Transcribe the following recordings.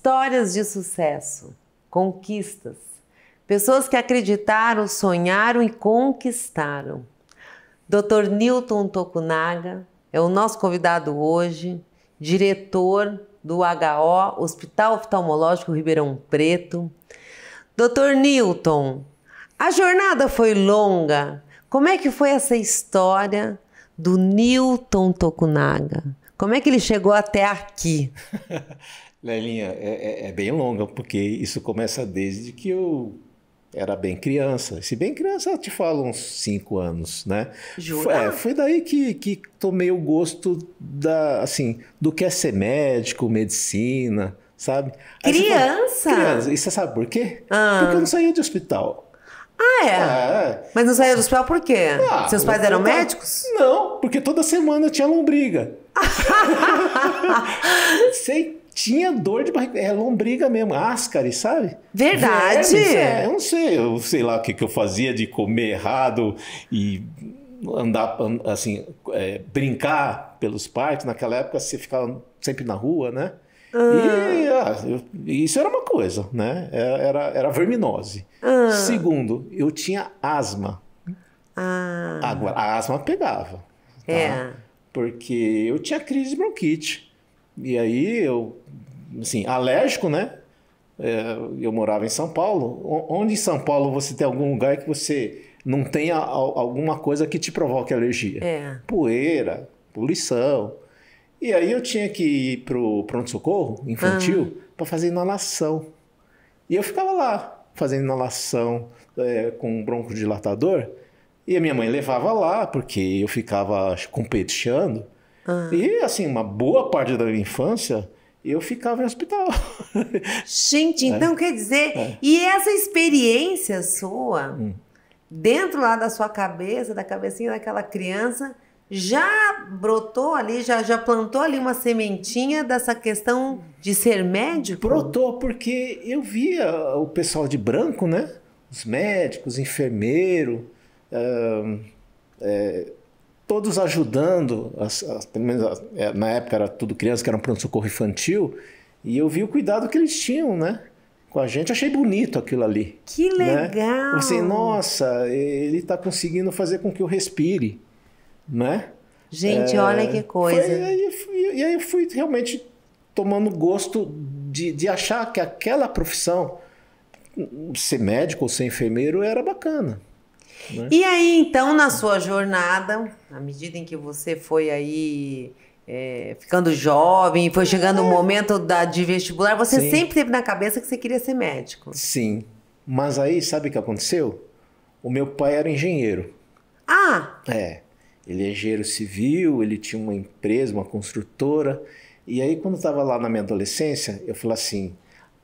Histórias de sucesso, conquistas, pessoas que acreditaram, sonharam e conquistaram. Dr. Newton Tokunaga é o nosso convidado hoje, diretor do HO, Hospital Oftalmológico Ribeirão Preto. Dr. Newton, a jornada foi longa. Como é que foi essa história do Newton Tokunaga? Como é que ele chegou até aqui? Lelinha, é, é, é, bem longa, porque isso começa desde que eu era bem criança. Se bem criança, eu te falo uns 5 anos, né? Jura? É, foi daí que, que tomei o gosto da, assim, do que é ser médico, medicina, sabe? criança? Fala, criança. E você sabe por quê? Ah. Porque eu não saía de hospital. Ah, é? é. Mas não saía do hospital por quê? Ah, Seus pais eram médicos? Não, porque toda semana eu tinha lombriga. Sei tinha dor de barriga. É lombriga mesmo, ascari, sabe? Verdade. Vermes, é, eu não sei, eu sei lá o que, que eu fazia de comer errado e andar, assim, é, brincar pelos parques. Naquela época você ficava sempre na rua, né? Uhum. E, ah, ah isso era uma coisa, né? É, era, era verminose. Uhum. Segundo, eu tinha asma. Uhum. Agora, a asma pegava. Tá? É. Porque eu tinha crise de bronquite. E aí eu, assim, alérgico, né? É, eu morava em São Paulo. Onde em São Paulo você tem algum lugar que você não tenha alguma coisa que te provoque alergia? É. Poeira, poluição. E aí eu tinha que ir pro pronto-socorro infantil ah. para fazer inalação. E eu ficava lá fazendo inalação é, com um broncodilatador. E a minha mãe levava lá, porque eu ficava competichando. Ah. E, assim, uma boa parte da minha infância eu ficava em hospital. Gente, é. então é. quer dizer, é. e essa experiência sua, hum. dentro lá da sua cabeça, da cabecinha daquela criança, já brotou ali, já, já plantou ali uma sementinha dessa questão de ser médico? Brotou, porque eu via o pessoal de branco, né? Os médicos, enfermeiro, uh, é, todos ajudando, as, as, é, na época era tudo criança, que era um pronto-socorro infantil, e eu vi o cuidado que eles tinham, né? Com a gente, achei bonito aquilo ali. Que né? legal! Né? Assim, nossa, ele está conseguindo fazer com que eu respire, né? Gente, é, olha que coisa. Foi, e, aí, e aí eu fui realmente tomando gosto de, de achar que aquela profissão, ser médico ou ser enfermeiro, era bacana. Né? E aí, então, na sua jornada, à medida em que você foi aí é, ficando jovem, foi chegando o momento da, de vestibular, você Sim. sempre teve na cabeça que você queria ser médico. Sim. Mas aí, sabe o que aconteceu? O meu pai era engenheiro. Ah! É. Ele é engenheiro civil, ele tinha uma empresa, uma construtora. E aí, quando eu estava lá na minha adolescência, eu falei assim: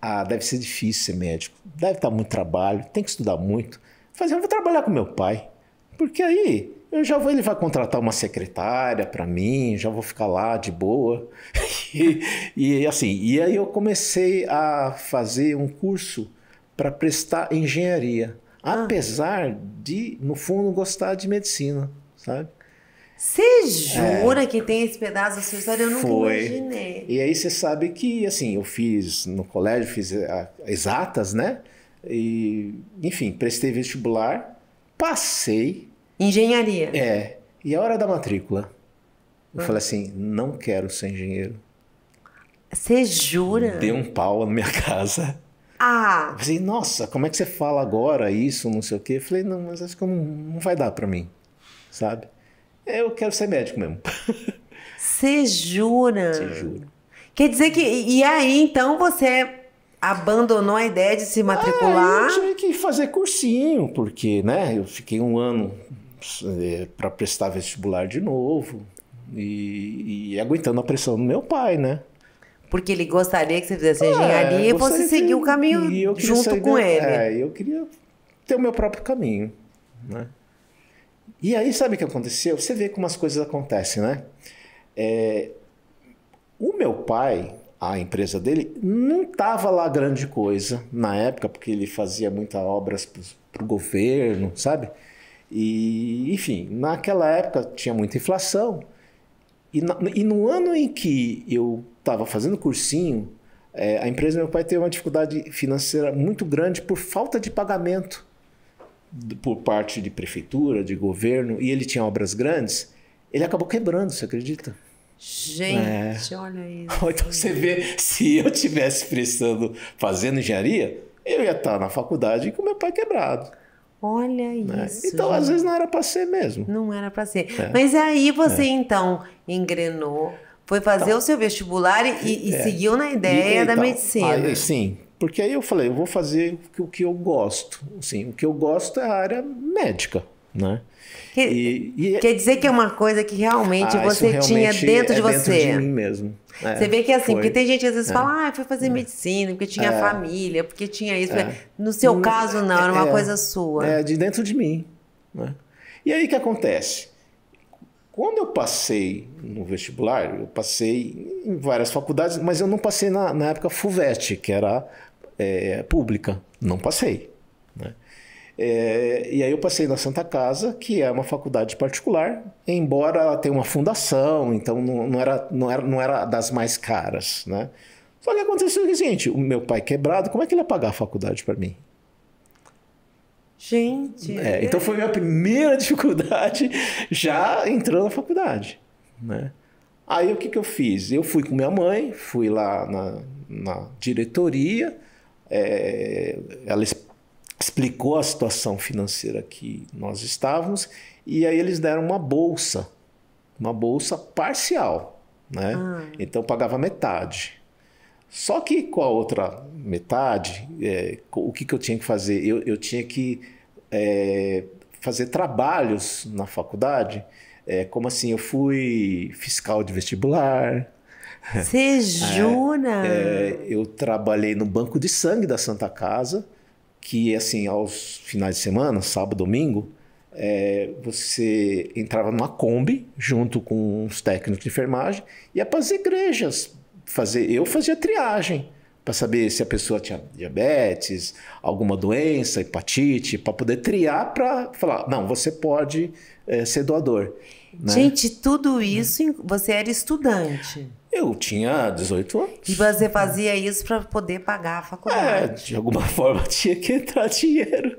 ah, deve ser difícil ser médico, deve estar muito trabalho, tem que estudar muito fazer eu vou trabalhar com meu pai. Porque aí eu já vou, ele vai contratar uma secretária para mim, já vou ficar lá de boa. e, e, assim, e aí eu comecei a fazer um curso para prestar engenharia, ah. apesar de no fundo gostar de medicina, sabe? Você é. jura é, que tem esse pedaço da sua história? Eu nunca foi. imaginei. E aí você sabe que assim, eu fiz no colégio, fiz eh, exatas, né? E, enfim, prestei vestibular, passei. Engenharia. É. E a hora da matrícula? Eu ah. falei assim: não quero ser engenheiro. Você jura? Deu um pau na minha casa. Ah! Eu falei, nossa, como é que você fala agora isso, não sei o quê? Eu falei, não, mas acho que não, não vai dar para mim, sabe? Eu quero ser médico mesmo. Você jura? Você jura. Quer dizer que. E aí, então, você abandonou a ideia de se matricular. É, eu tive que fazer cursinho, porque né, eu fiquei um ano é, para prestar vestibular de novo e, e, aguentando a pressão do meu pai, né? Porque ele gostaria que você fizesse é, engenharia e você seguir o caminho junto com ele. É, eu queria ter o meu próprio caminho, né? E aí, sabe o que aconteceu? Você vê como as coisas acontecem, né? É, o meu pai, a empresa dele, não estava lá grande coisa na época, porque ele fazia muitas obras para o governo, sabe? E, enfim, naquela época tinha muita inflação. E, na, e no ano em que eu estava fazendo cursinho, é, a empresa do meu pai teve uma dificuldade financeira muito grande por falta de pagamento por parte de prefeitura, de governo, e ele tinha obras grandes, ele acabou quebrando, você acredita? Gente, é. olha isso. Então você vê, se eu tivesse prestando, fazendo engenharia, eu ia estar na faculdade com meu pai quebrado. Olha né? isso. Então, às vezes, não era para ser mesmo. Não era para ser. É. Mas aí você, é. então, engrenou, foi fazer então, o seu vestibular e, e é. seguiu na ideia e, da então, medicina. Aí, sim, porque aí eu falei, eu vou fazer o que eu gosto. Assim, o que eu gosto é a área médica. Né? Que, e, e, é- quer dizer que é uma coisa que realmente ah, você realmente tinha é dentro é de você. Dentro de mim mesmo. É, você vê que é assim, foi. porque tem gente que às vezes é. fala, ah, foi fazer é. medicina, porque tinha família, porque tinha isso. No seu caso, não, era uma coisa sua. É, de dentro de mim. Né? E aí o que acontece? Quando eu passei no vestibular, eu passei em várias faculdades, mas eu não passei na, na época FUVEST, que era pública. Não passei. É, e aí eu passei na Santa Casa, que é uma faculdade particular, embora ela tenha uma fundação, então não, não, era, não, era, não era das mais caras, né? Só que aconteceu o seguinte, o meu pai quebrado, como é que ele ia pagar a faculdade para mim? Gente! É, então foi minha primeira dificuldade já entrando na faculdade, né? Aí o que, que eu fiz? Eu fui com minha mãe, fui lá na, na diretoria, é, ela explicou a situação financeira que nós estávamos e aí eles deram uma bolsa, uma bolsa parcial, né? Ah. Então pagava metade. Só que com a outra metade, é, o que, que eu tinha que fazer? Eu, eu tinha que é, fazer trabalhos na faculdade, é, como assim? Eu fui fiscal de vestibular, você é, jura? É, é, eu trabalhei no banco de sangue da Santa Casa que assim, aos finais de semana, sábado, domingo, é, você entrava numa Kombi junto com os técnicos de enfermagem, e ia para as igrejas fazer. Eu fazia triagem para saber se a pessoa tinha diabetes, alguma doença, hepatite, para poder triar para falar, não, você pode é, ser doador. Né? Gente, tudo isso é. você era estudante. Eu tinha 18 anos. E você fazia é. isso para poder pagar a é, faculdade. É, de alguma forma tinha que entrar dinheiro.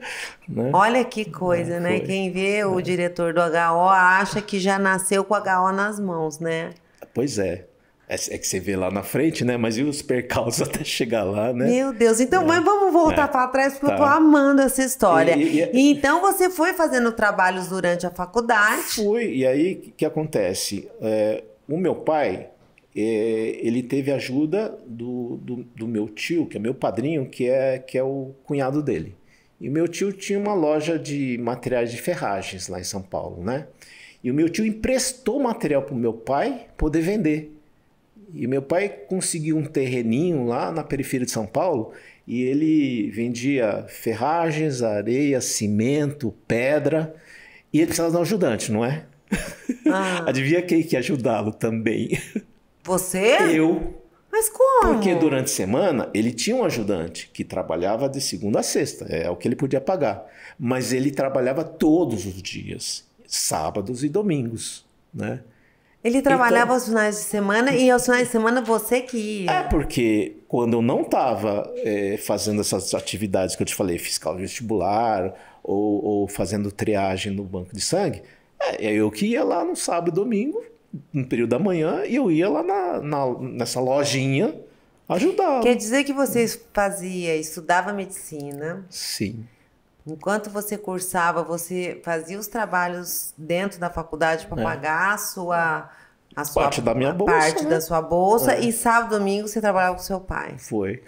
Né? Olha que coisa, é, né? Quem vê o é. diretor do HO acha que já nasceu com o HO nas mãos, né? Pois é. É, é que você vê lá na frente, né? Mas e os percalços até chegar lá, né? Meu Deus, então, é. mas vamos voltar é. para trás, porque tá. eu tô tá. amando essa história. E, e, e, então você foi fazendo trabalhos durante a faculdade. Fui, e aí o que acontece? É, o meu pai, é, ele teve ajuda do, do, do, meu tio, que é meu padrinho, que é, que é o cunhado dele. E o meu tio tinha uma loja de materiais de ferragens lá em São Paulo, né? E o meu tio emprestou material para o meu pai poder vender. E meu pai conseguiu um terreninho lá na periferia de São Paulo e ele vendia ferragens, areia, cimento, pedra. E ele precisava de um ajudante, não é? Ah. Adivinha quem que ajudá-lo também? Você? Eu. Mas como? Porque durante a semana ele tinha um ajudante que trabalhava de segunda a sexta, é o que ele podia pagar. Mas ele trabalhava todos os dias, sábados e domingos, né? Ele trabalhava então, aos finais de semana e aos finais de semana você que ia. É, porque quando eu não estava é, fazendo essas atividades que eu te falei, fiscal vestibular ou, ou fazendo triagem no banco de sangue, é, é, eu que ia lá no sábado e domingo, no período da manhã, e eu ia lá na, na nessa lojinha ajudar. Quer dizer que você fazia, estudava medicina. Sim. Enquanto você cursava, você fazia os trabalhos dentro da faculdade para é. pagar a sua a sua parte da minha bolsa, parte né? da sua bolsa é. e sábado, domingo você trabalhava com seu pai. Foi.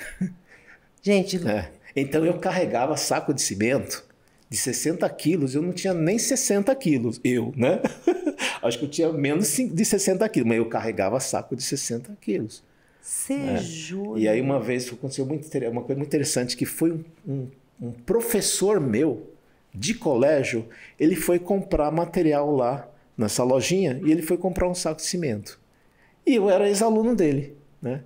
Gente, é. então eu carregava saco de cimento de 60 quilos, eu não tinha nem 60 quilos, eu, né? Acho que eu tinha menos de 60 quilos, mas eu carregava saco de 60 quilos. Você né? jura? E aí uma vez aconteceu muito, uma coisa muito interessante, que foi um, um um professor meu de colégio, ele foi comprar material lá nessa lojinha e ele foi comprar um saco de cimento. E eu era ex-aluno dele, né?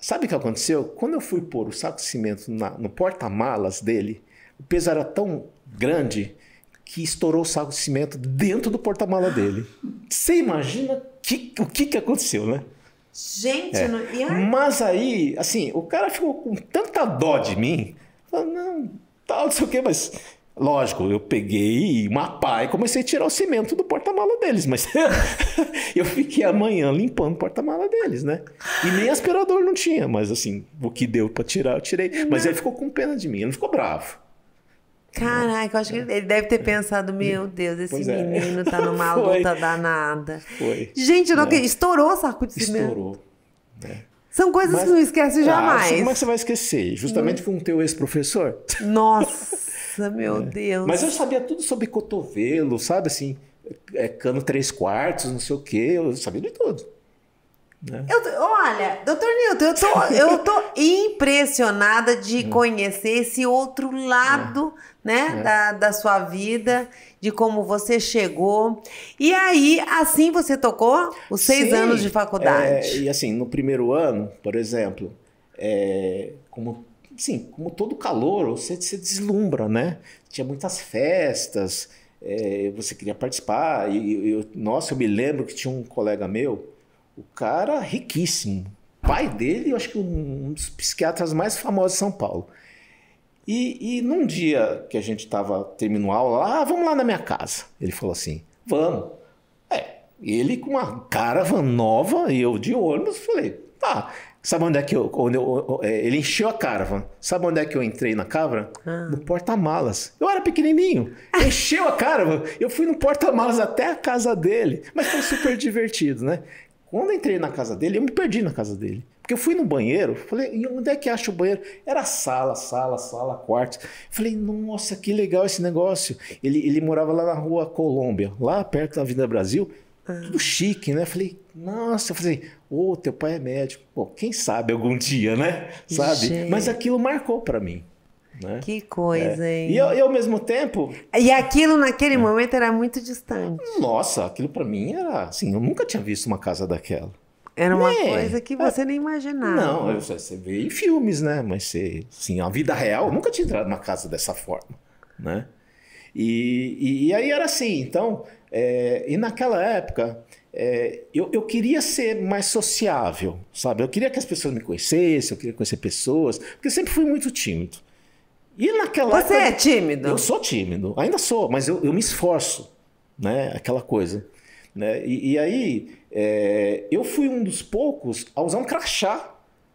Sabe o que aconteceu? Quando eu fui pôr o saco de cimento na, no porta-malas dele, o peso era tão grande que estourou o saco de cimento dentro do porta-mala dele. Você imagina que, o que, que aconteceu, né? Gente, é. não... mas aí, assim, o cara ficou com tanta dó de mim não, tal, não sei o quê, mas. Lógico, eu peguei uma pá e comecei a tirar o cimento do porta-mala deles, mas eu fiquei amanhã limpando o porta-mala deles, né? E nem aspirador não tinha, mas assim, o que deu para tirar, eu tirei. Não. Mas ele ficou com pena de mim, ele não ficou bravo. Caraca, eu acho que ele deve ter pensado, meu Deus, esse pois é. menino é. tá numa luta danada. Foi. Gente, não, é. estourou o saco de cimento. Estourou. É. São coisas mas, que não esquece jamais. Ah, como é que você vai esquecer? Justamente hum. com o teu ex-professor? Nossa, meu é. Deus. Mas eu sabia tudo sobre cotovelo, sabe assim? É, cano três quartos, não sei o quê, eu sabia de tudo. Né? Eu, olha, doutor Nilton, eu tô, eu tô impressionada de hum. conhecer esse outro lado é. né, é. Da, da sua vida, de como você chegou. E aí, assim você tocou os seis Sim. anos de faculdade. É, e assim, no primeiro ano, por exemplo, é, como, assim, como todo calor, você se deslumbra, né? Tinha muitas festas, é, você queria participar. E, eu, nossa, eu me lembro que tinha um colega meu o cara riquíssimo. Pai dele, eu acho que um dos psiquiatras mais famosos de São Paulo. E, e num dia que a gente estava terminando a aula, lá, ah, vamos lá na minha casa. Ele falou assim: vamos. É, ele com uma caravan nova e eu de ônibus, falei: tá. Sabe onde é que eu, onde eu, é, Ele encheu a caravan. Sabe onde é que eu entrei na cabra? Ah. No porta-malas. Eu era pequenininho. Encheu a caravan. Eu fui no porta-malas até a casa dele. Mas foi super divertido, né? Quando eu entrei na casa dele, eu me perdi na casa dele. Porque eu fui no banheiro, falei, e onde é que acha o banheiro? Era sala, sala, sala, quarto. Falei, nossa, que legal esse negócio. Ele, ele morava lá na rua Colômbia, lá perto da Avenida Brasil. Tudo ah. chique, né? Falei, nossa, eu falei, ô, oh, teu pai é médico. Pô, quem sabe algum dia, né? Sabe? Mas aquilo marcou para mim. Né? Que coisa, é. hein? E, e, ao mesmo tempo. E aquilo naquele é. momento era muito distante. Nossa, aquilo para mim era assim, eu nunca tinha visto uma casa daquela. Era uma é. coisa que você nem imaginava. Não, eu, você vê em filmes, né? Mas você, assim, a vida real, eu nunca tinha entrado numa casa dessa forma, né? E, e, e aí era assim, então, é, e naquela época, é, eu, eu, queria ser mais sociável, sabe? Eu queria que as pessoas me conhecessem, eu queria conhecer pessoas, porque eu sempre fui muito tímido. E naquela Você época, é tímido? Eu sou tímido, ainda sou, mas eu, eu me esforço, né? Aquela coisa. Né? E, e aí, é, eu fui um dos poucos a usar um crachá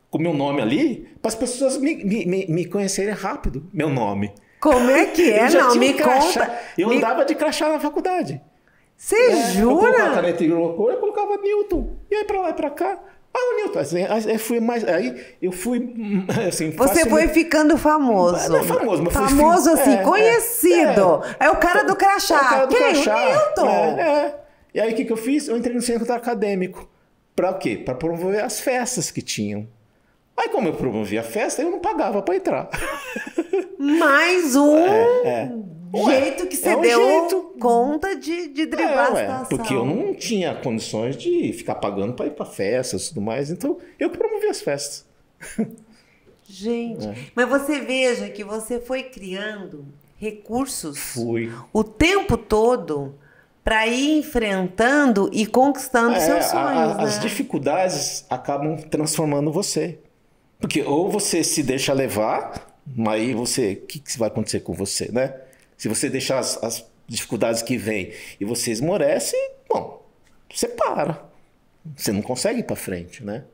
com meu nome ali, para as pessoas me, me, me conhecerem rápido, meu nome. Como é que é? Não, me crachá. conta. Eu me... andava de crachá na faculdade. Você é, jura? Eu colocava a caneta de loucura, eu colocava Newton. E aí para lá e para cá. Aí ah, o Newton, assim, fui mais. Aí eu fui assim. Você foi ficando famoso. Não é famoso, mas Famoso fui... assim, é, é conhecido. É, é, é, o cara do crachá. É o cara do Quem? Crachá. O Newton. É, é, E aí o que, que eu fiz? Eu entrei no centro acadêmico. Para o quê? Para promover as festas que tinham. Aí, como eu promovia a festa, eu não pagava para entrar. Mais um. É, é jeito que é você é um deu jeito. conta de, de é, driblar é, Porque eu não tinha condições de ficar pagando para ir para festas e tudo mais. Então, eu que promovi as festas. Gente, é. mas você veja que você foi criando recursos Fui. o tempo todo para ir enfrentando e conquistando é, seus sonhos. A, né? As dificuldades acabam transformando você. Porque ou você se deixa levar, mas aí você. O que, que vai acontecer com você, né? Se você deixar as, as dificuldades que vêm e você esmorece, bom, você para. Você não consegue ir para frente, né?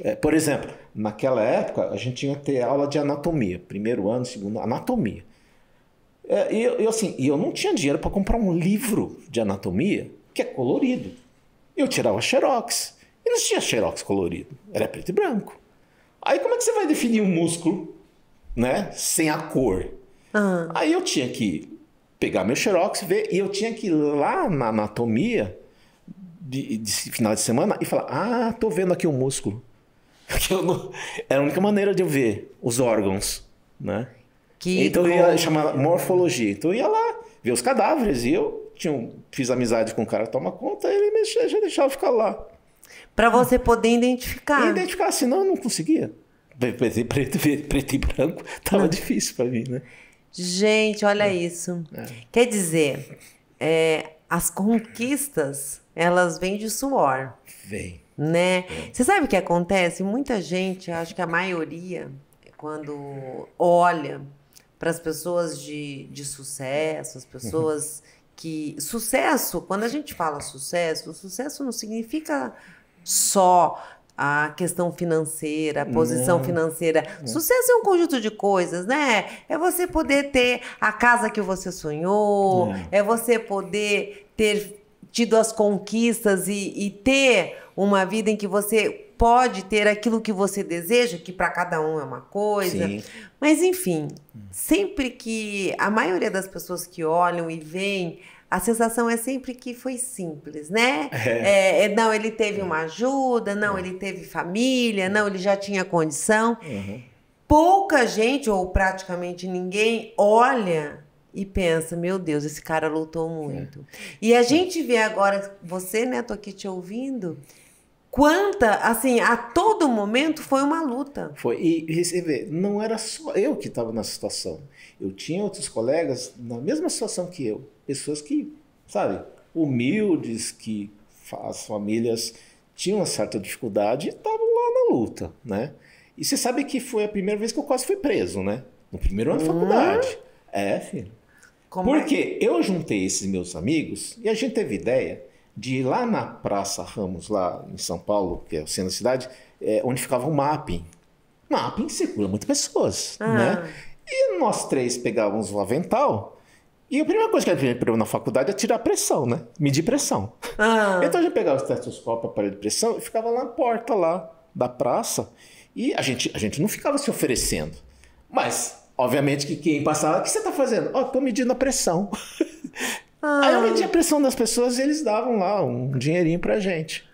É, por exemplo, naquela época a gente tinha que ter aula de anatomia, primeiro ano, segundo, anatomia. É, e eu, eu, assim, eu não tinha dinheiro para comprar um livro de anatomia que é colorido. Eu tirava xerox. E não tinha xerox colorido, era preto e branco. Aí como é que você vai definir um músculo, né, sem a cor? Uhum. Aí eu tinha que pegar meu xerox, ver, e eu tinha que ir lá na anatomia de, de final de semana e falar: ah, tô vendo aqui o um músculo. Não... Era a única maneira de eu ver os órgãos, né? Que então bom. eu ia chamar morfologia. Então eu ia lá ver os cadáveres e eu tinha um... fiz amizade com o um cara que toma conta, ele mexia, já deixava ficar lá. Para você poder identificar. E identificar, senão eu não conseguia. Preto, preto, preto e branco tava não. difícil para mim, né? Gente, olha é. isso. É. Quer dizer, é, as conquistas, elas vêm de suor. Vem. Né? É. Você sabe o que acontece? Muita gente, acho que a maioria, quando olha para as pessoas de, de sucesso, as pessoas uhum. que. Sucesso, quando a gente fala sucesso, o sucesso não significa só a questão financeira, a posição financeira. Não. Sucesso é um conjunto de coisas, né? É você poder ter a casa que você sonhou, é você poder ter tido as conquistas e, e ter uma vida em que você pode ter aquilo que você deseja, que para cada um é uma coisa. Sim. Mas enfim, sempre que a maioria das pessoas que olham e veem a sensação é sempre que foi simples, né? É. É, é não, ele teve é. uma ajuda, não, é. ele teve família, não, ele já tinha condição. Uhum. Pouca gente, ou praticamente ninguém, olha e pensa, meu Deus, esse cara lutou muito. E a gente vê agora, você, né, tô aqui te ouvindo, quanta, assim, a todo momento foi uma luta. Foi. E, receber você vê, não era só eu que estava na situação. Eu tinha outros colegas na mesma situação que eu pessoas que, sabe, humildes, que as famílias tinham uma certa dificuldade e estavam lá na luta, né? E você sabe que foi a primeira vez que eu quase fui preso, né? No primeiro ano uhum. da faculdade. É, filho. Como Porque é? eu juntei esses meus amigos e a gente teve ideia de ir lá na Praça Ramos, lá em São Paulo, que é o centro da cidade, é, onde ficava o mapping. Mapping segura muitas pessoas, ah. né? E nós três pegávamos o avental e a primeira coisa que é a gente aprendeu na faculdade é tirar pressão, né? Medir pressão. Ah. Então a gente pegava o estetoscópio, aparelho de pressão, e ficava lá na porta lá da praça. E a gente, a gente não ficava se oferecendo. Mas, obviamente, que quem passava, o que você está fazendo? Ó, oh, tô medindo a pressão. Ah. Aí eu media a pressão das pessoas e eles davam lá um dinheirinho pra gente.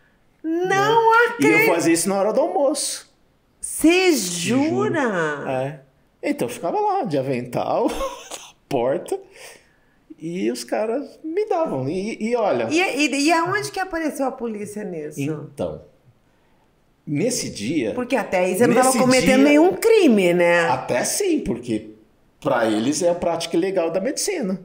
Não né? acredito! E eu fazia isso na hora do almoço. Você jura? É. Então eu ficava lá de avental, na porta. E os caras me davam. E, e olha. E, e, e, aonde que apareceu a polícia nisso? Então. Nesse dia. Porque até aí você não estava cometendo dia, nenhum crime, né? Até sim, porque para eles é a prática legal da medicina.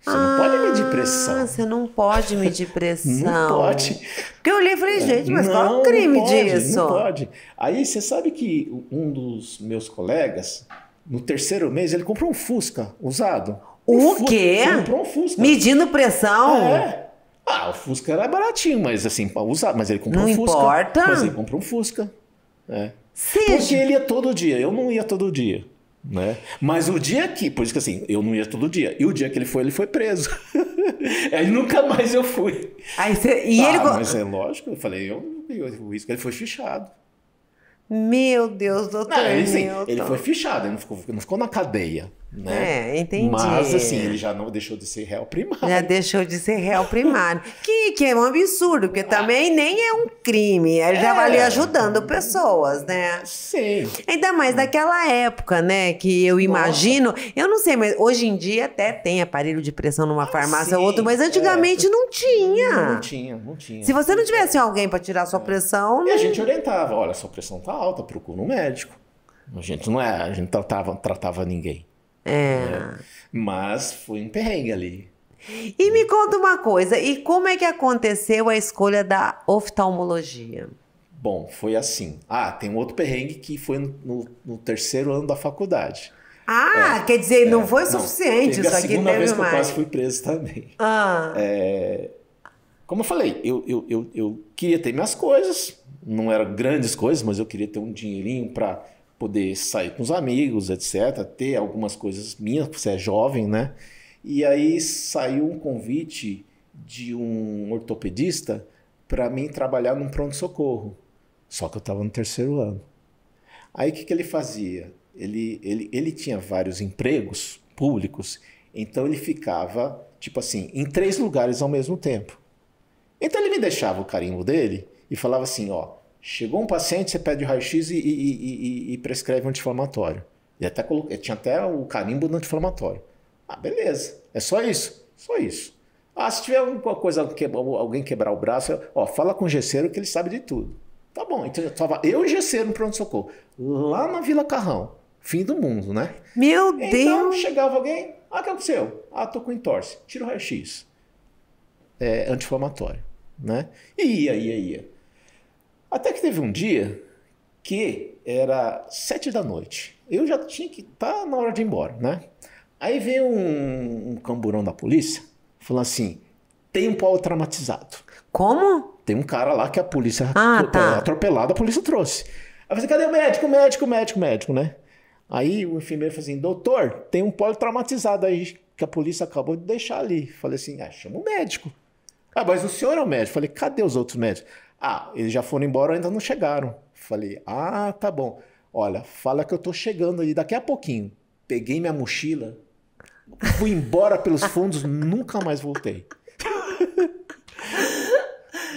Você ah, não pode medir pressão. Você não pode medir pressão. Ah, não pode. Porque eu olhei e falei, gente, mas não, qual é o crime não pode, disso? Não pode. Aí você sabe que um dos meus colegas, no terceiro mês, ele comprou um Fusca usado. O Fusca, quê? Um Fusca. Medindo pressão? É. Ah, o Fusca era baratinho, mas assim, usar, Mas ele comprou não um Fusca. Não importa. Mas ele comprou um Fusca. É. Né? Sim. Porque ele ia todo dia. Eu não ia todo dia. Né? Mas o dia que, por isso que assim, eu não ia todo dia. E o dia que ele foi, ele foi preso. Aí nunca mais eu fui. Aí cê, e ah, ele... Mas é lógico, eu falei, eu, eu isso ele foi fichado. Meu Deus, doutor. Não, ele, assim, ele foi fichado, ele não ficou, não ficou na cadeia. Né? É, entendi. Mas assim, ele já não deixou de ser réu primário. Já deixou de ser réu primário. que, que é um absurdo, porque também ah. nem é um crime. Ele é. já vai ali é. ajudando pessoas, né? Sim. Ainda mais daquela época, né? Que eu imagino. Nossa. Eu não sei, mas hoje em dia até tem aparelho de pressão numa ah, farmácia ah, ou outra, mas é. antigamente é. não tinha. Não, não, tinha, não tinha. Se você não tivesse alguém para tirar sua pressão. E não... a né? gente orientava: olha, sua pressão tá alta, procura um médico. A gente não é, a gente tratava, tratava ninguém. É. Mas foi um perrengue ali. E me conta uma coisa, e como é que aconteceu a escolha da oftalmologia? Bom, foi assim. Ah, tem um outro perrengue que foi no, no, terceiro ano da faculdade. Ah, é, quer dizer, não é, foi o suficiente não, isso aqui. A segunda vez que eu quase fui preso também. Ah. É, como eu falei, eu, eu, eu, eu, queria ter minhas coisas, não eram grandes coisas, mas eu queria ter um dinheirinho para poder sair com os amigos, etc., ter algumas coisas minhas, porque você é jovem, né? E aí saiu um convite de um ortopedista para mim trabalhar num pronto-socorro. Só que eu estava no terceiro ano. Aí o que, que ele fazia? Ele, ele, ele tinha vários empregos públicos, então ele ficava, tipo assim, em três lugares ao mesmo tempo. Então ele me deixava o carimbo dele e falava assim: ó, Chegou um paciente, você pede o raio-x e, e, e, e, prescreve um anti-inflamatório. E até coloquei, tinha até o carimbo do anti-inflamatório. Ah, beleza. É só isso? Só isso. Ah, se tiver alguma coisa, alguém quebrar o braço, ó, fala com o gesseiro que ele sabe de tudo. Tá bom, então eu tava eu e o gesseiro no pronto-socorro, lá na Vila Carrão. Fim do mundo, né? Meu então, Deus! Então chegava alguém, ah, o que aconteceu? Ah, tô com entorse. Tira o raio-x. É, anti-inflamatório, né? E ia, ia, ia. Até que teve um dia que era sete da noite. Eu já tinha que estar tá na hora de ir embora, né? Aí veio um, um camburão da polícia falando assim: tem um pau traumatizado. Como? Tem um cara lá que a polícia ah, tá. É, atropelada, a polícia trouxe. Aí eu falei, cadê o médico? Médico, médico, médico, né? Aí o enfermeiro falou assim: doutor, tem um polo traumatizado aí que a polícia acabou de deixar ali. Falei assim: ah, chama o médico. Ah, mas o senhor é o médico. Falei: cadê os outros médicos? Ah, eles já foram embora, ainda não chegaram. Falei, ah, tá bom. Olha, fala que eu tô chegando aí daqui a pouquinho. Peguei minha mochila, fui embora pelos fundos, nunca mais voltei.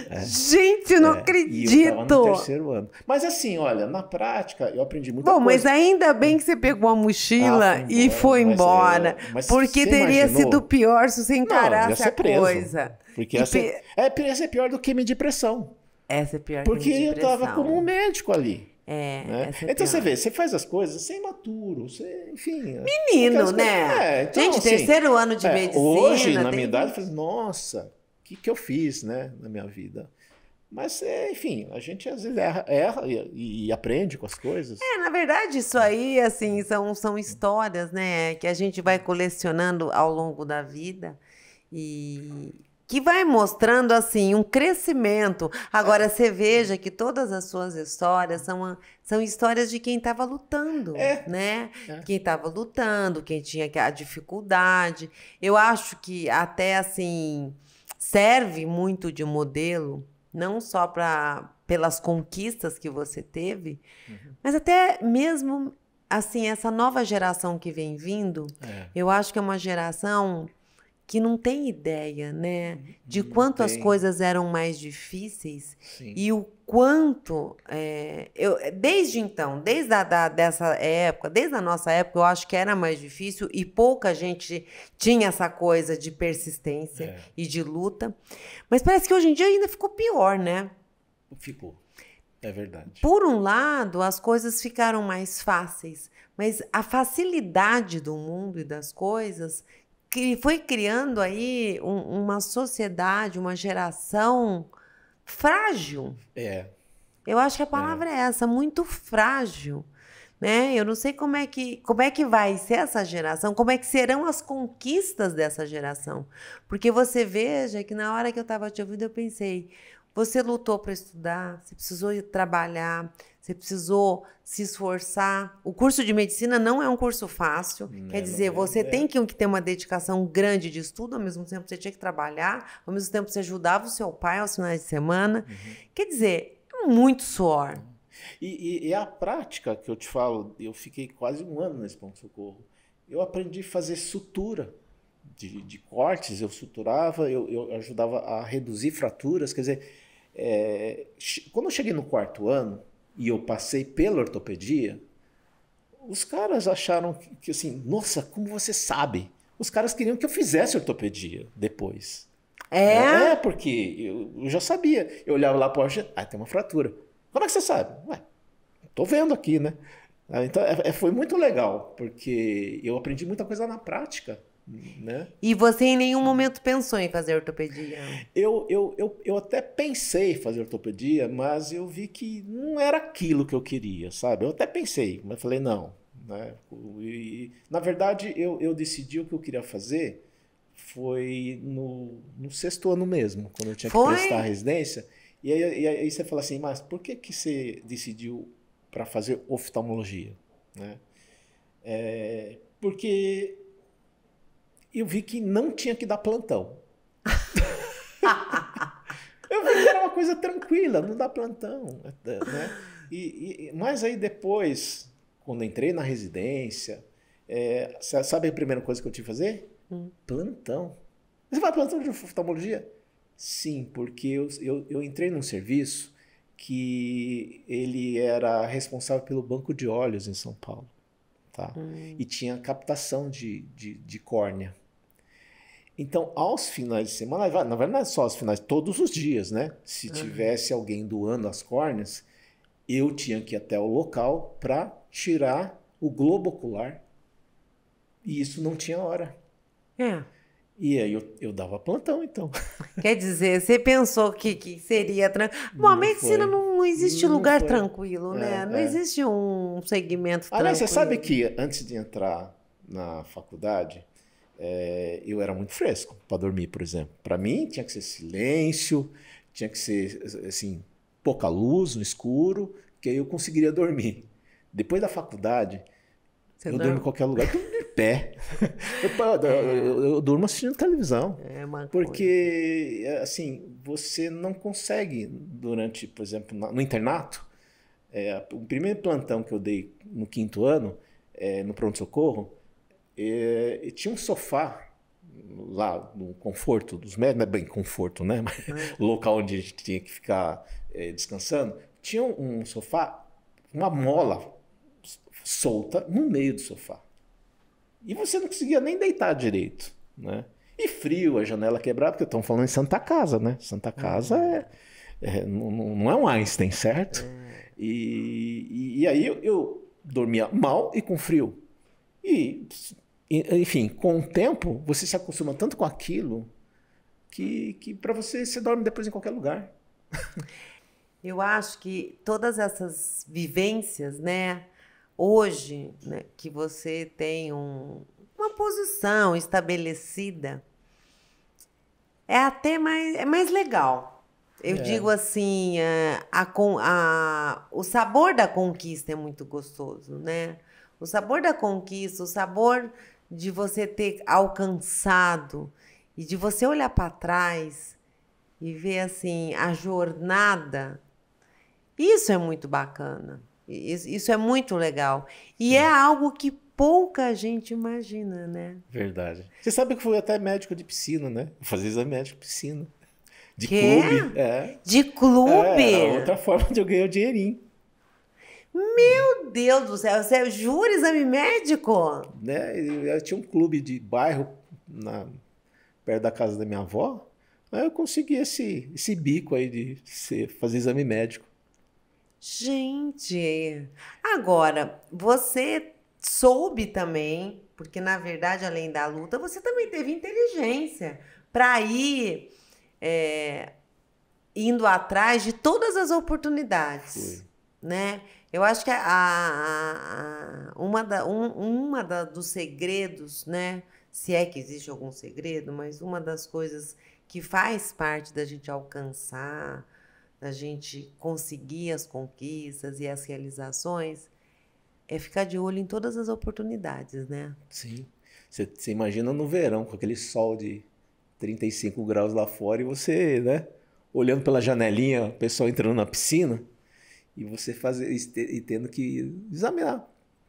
É. Gente, eu não é. acredito. E eu tava no terceiro ano. Mas assim, olha, na prática eu aprendi muito. Bom, coisa. Bom, mas ainda bem que você pegou a mochila ah, foi embora, e foi é, embora. Mas, é, mas porque teria imaginou? sido pior se você encarasse não, a preso, coisa. Porque ia ser, é, ia ser pior do que medir pressão. Essa é pior Porque eu estava como um médico ali. É, né? É então pior. você vê, você faz as coisas, você é maturo, você, enfim. É Menino, né? É, então, Gente, assim, terceiro ano de é, medicina. Hoje, na tem... minha idade, eu falei, nossa, o que, que eu fiz né, na minha vida? Mas, enfim, a gente às vezes erra, erra e, e, aprende com as coisas. É, na verdade, isso aí, assim, são, são histórias, né? Que a gente vai colecionando ao longo da vida. E que vai mostrando assim um crescimento. Agora é. você veja que todas as suas histórias são, são histórias de quem estava lutando, é. né? É. Quem estava lutando, quem tinha a dificuldade. Eu acho que até assim serve muito de modelo, não só para pelas conquistas que você teve, uhum. mas até mesmo assim essa nova geração que vem vindo. É. Eu acho que é uma geração que não tem ideia, né, de não quanto tem. as coisas eram mais difíceis Sim. e o quanto é, eu é, desde então, desde a da, dessa época, desde a nossa época, eu acho que era mais difícil e pouca gente tinha essa coisa de persistência é. e de luta. Mas parece que hoje em dia ainda ficou pior, né? Ficou. É verdade. Por um lado, as coisas ficaram mais fáceis, mas a facilidade do mundo e das coisas que foi criando aí um, uma sociedade, uma geração frágil. É. Eu acho que a é. palavra é, é essa, muito frágil. Né? Eu não sei como é que como é que vai ser essa geração, como é que serão as conquistas dessa geração, porque você veja que na hora que eu estava te ouvindo eu pensei, você lutou para estudar, você precisou trabalhar, você precisou se esforçar. O curso de medicina não é um curso fácil. Não, quer dizer, você é. tem que ter uma dedicação grande de estudo, ao mesmo tempo você tinha que trabalhar, ao mesmo tempo você ajudava o seu pai aos finais de semana. Uhum. Quer dizer, é muito suor. E, e, e, a prática que eu te falo, eu fiquei quase um ano nesse ponto-socorro. Eu aprendi a fazer sutura de, de cortes, eu suturava, eu, eu, ajudava a reduzir fraturas. Quer dizer, é, quando eu cheguei no quarto ano, e eu passei pela ortopedia, os caras acharam que, que assim, nossa, como você sabe? Os caras queriam que eu fizesse ortopedia depois. É? É, porque eu, eu já sabia. Eu olhava lá, poxa, ah, tem uma fratura. Como é que você sabe? Ué, tô vendo aqui, né? Ah, então, é, é, foi muito legal, porque eu aprendi muita coisa na prática. Né? E você em nenhum momento pensou em fazer ortopedia? Eu, eu, eu, eu até pensei em fazer ortopedia, mas eu vi que não era aquilo que eu queria, sabe? Eu até pensei, mas falei, não. Né? E, na verdade, eu, eu decidi o que eu queria fazer foi no, no sexto ano mesmo, quando eu tinha foi? que prestar a residência. E aí, e aí você fala assim, mas por que, que você decidiu para fazer oftalmologia? Né? É, porque e eu vi que não tinha que dar plantão. eu vi que era uma coisa tranquila, não dá plantão. É, é, né? E, e, mas aí depois, quando entrei na residência, é, sabe a primeira coisa que eu tive que fazer? Hum. Plantão. Você vai plantão de oftalmologia? Sim, porque eu, eu, eu entrei num serviço que ele era responsável pelo banco de olhos em São Paulo. Tá? Hum. E tinha captação de, de, de córnea. Então, aos finais de semana, na verdade não é só aos finais, todos os dias, né? Se uhum. tivesse alguém doando as córneas, eu tinha que ir até o local para tirar o globo ocular. E isso não tinha hora. É. E aí eu, eu dava plantão, então. Quer dizer, você pensou que, que seria tranquilo. Bom, a medicina não existe não lugar foi. tranquilo, né? É, não é. existe um segmento Aliás, tranquilo. Aliás, você sabe que antes de entrar na faculdade, é, eu era muito fresco para dormir, por exemplo. Para mim tinha que ser silêncio, tinha que ser assim pouca luz no escuro, que aí eu conseguiria dormir. Depois da faculdade, Você eu dorme? durmo em qualquer lugar, eu de pé. Eu, eu, eu, durmo assistindo televisão. É uma porque, coisa. É, assim, você não consegue, durante, por exemplo, no internato, é, o primeiro plantão que eu dei no quinto ano, é, no pronto-socorro, e, e tinha um sofá lá no conforto dos médicos, não é bem conforto, né? Mas é. local onde a gente tinha que ficar é, descansando. Tinha um sofá, uma mola solta no meio do sofá. E você não conseguia nem deitar direito, né? E frio, a janela quebrada, porque estão falando em Santa Casa, né? Santa Casa uhum. é, é não, não, é um Einstein, certo? É. E, e, e aí eu, eu dormia mal e com frio. E enfim, com o tempo, você se acostuma tanto com aquilo que, que para você, você dorme depois em qualquer lugar. Eu acho que todas essas vivências, né? Hoje, né, que você tem um, uma posição estabelecida, é até mais, é mais legal. Eu é. digo assim, é, a, a, a, o sabor da conquista é muito gostoso, né? O sabor da conquista, o sabor de você ter alcançado e de você olhar para trás e ver assim a jornada, isso é muito bacana. Isso é muito legal. E Sim. é algo que pouca gente imagina, né? Verdade. Você sabe que eu fui até médico de piscina, né? Fazer exame médico de piscina. De que? clube. É. De clube? É, outra forma de eu ganhar o dinheirinho. Meu Deus do céu, você é jura exame médico? Né? Eu tinha um clube de bairro na, perto da casa da minha avó. Aí eu consegui esse, esse bico aí de ser, fazer exame médico. Gente, agora você soube também, porque na verdade, além da luta, você também teve inteligência para ir é, indo atrás de todas as oportunidades, Foi. né? Eu acho que a, a, uma, da, um, uma da, dos segredos, né? Se é que existe algum segredo, mas uma das coisas que faz parte da gente alcançar, da gente conseguir as conquistas e as realizações, é ficar de olho em todas as oportunidades, né? Sim. Você imagina no verão, com aquele sol de 35 graus lá fora e você, né? Olhando pela janelinha, o pessoal entrando na piscina e você fazer e tendo que examinar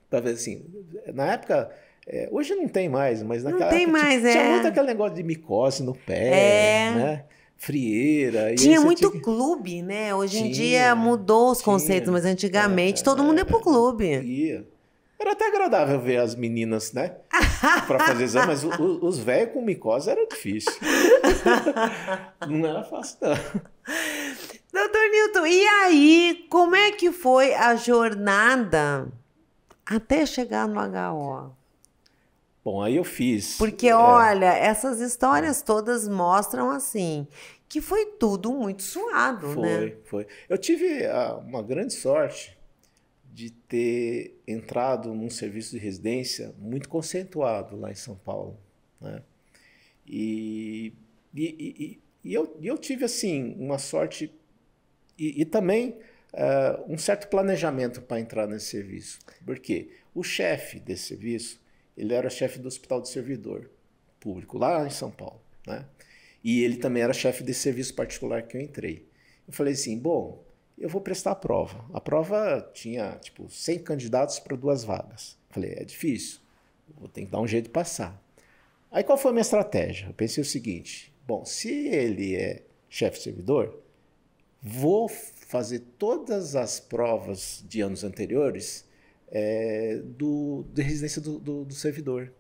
para ver assim. Na época é, hoje não tem mais, mas naquela não tem época, mais, tinha, é. tinha muito aquele negócio de micose no pé, é. né? Frieira. Tinha muito tinha... clube, né? Hoje tinha, em dia mudou os tinha, conceitos, mas antigamente é, todo mundo ia pro é, clube. Ia. Era até agradável ver as meninas, né? para fazer exame, mas os velhos com micose era difícil. não era fácil, não. Doutor Newton, e aí, como é que foi a jornada até chegar no HO? Bom, aí eu fiz. Porque, é... olha, essas histórias todas mostram assim que foi tudo muito suado, foi, né? Foi, foi. Eu tive ah, uma grande sorte de ter entrado num serviço de residência muito conceituado lá em São Paulo, né? E, e, e, e eu, eu tive, assim, uma sorte e, e também uh, um certo planejamento para entrar nesse serviço. porque O chefe desse serviço, ele era chefe do Hospital de Servidor Público, lá em São Paulo. Né? E ele também era chefe desse serviço particular que eu entrei. Eu falei assim, bom, eu vou prestar a prova. A prova tinha, tipo, 100 candidatos para duas vagas. Eu falei, é difícil, vou ter que dar um jeito de passar. Aí qual foi a minha estratégia? Eu pensei o seguinte, bom, se ele é chefe servidor, vou fazer todas as provas de anos anteriores é, do, de residência do, do, do, servidor.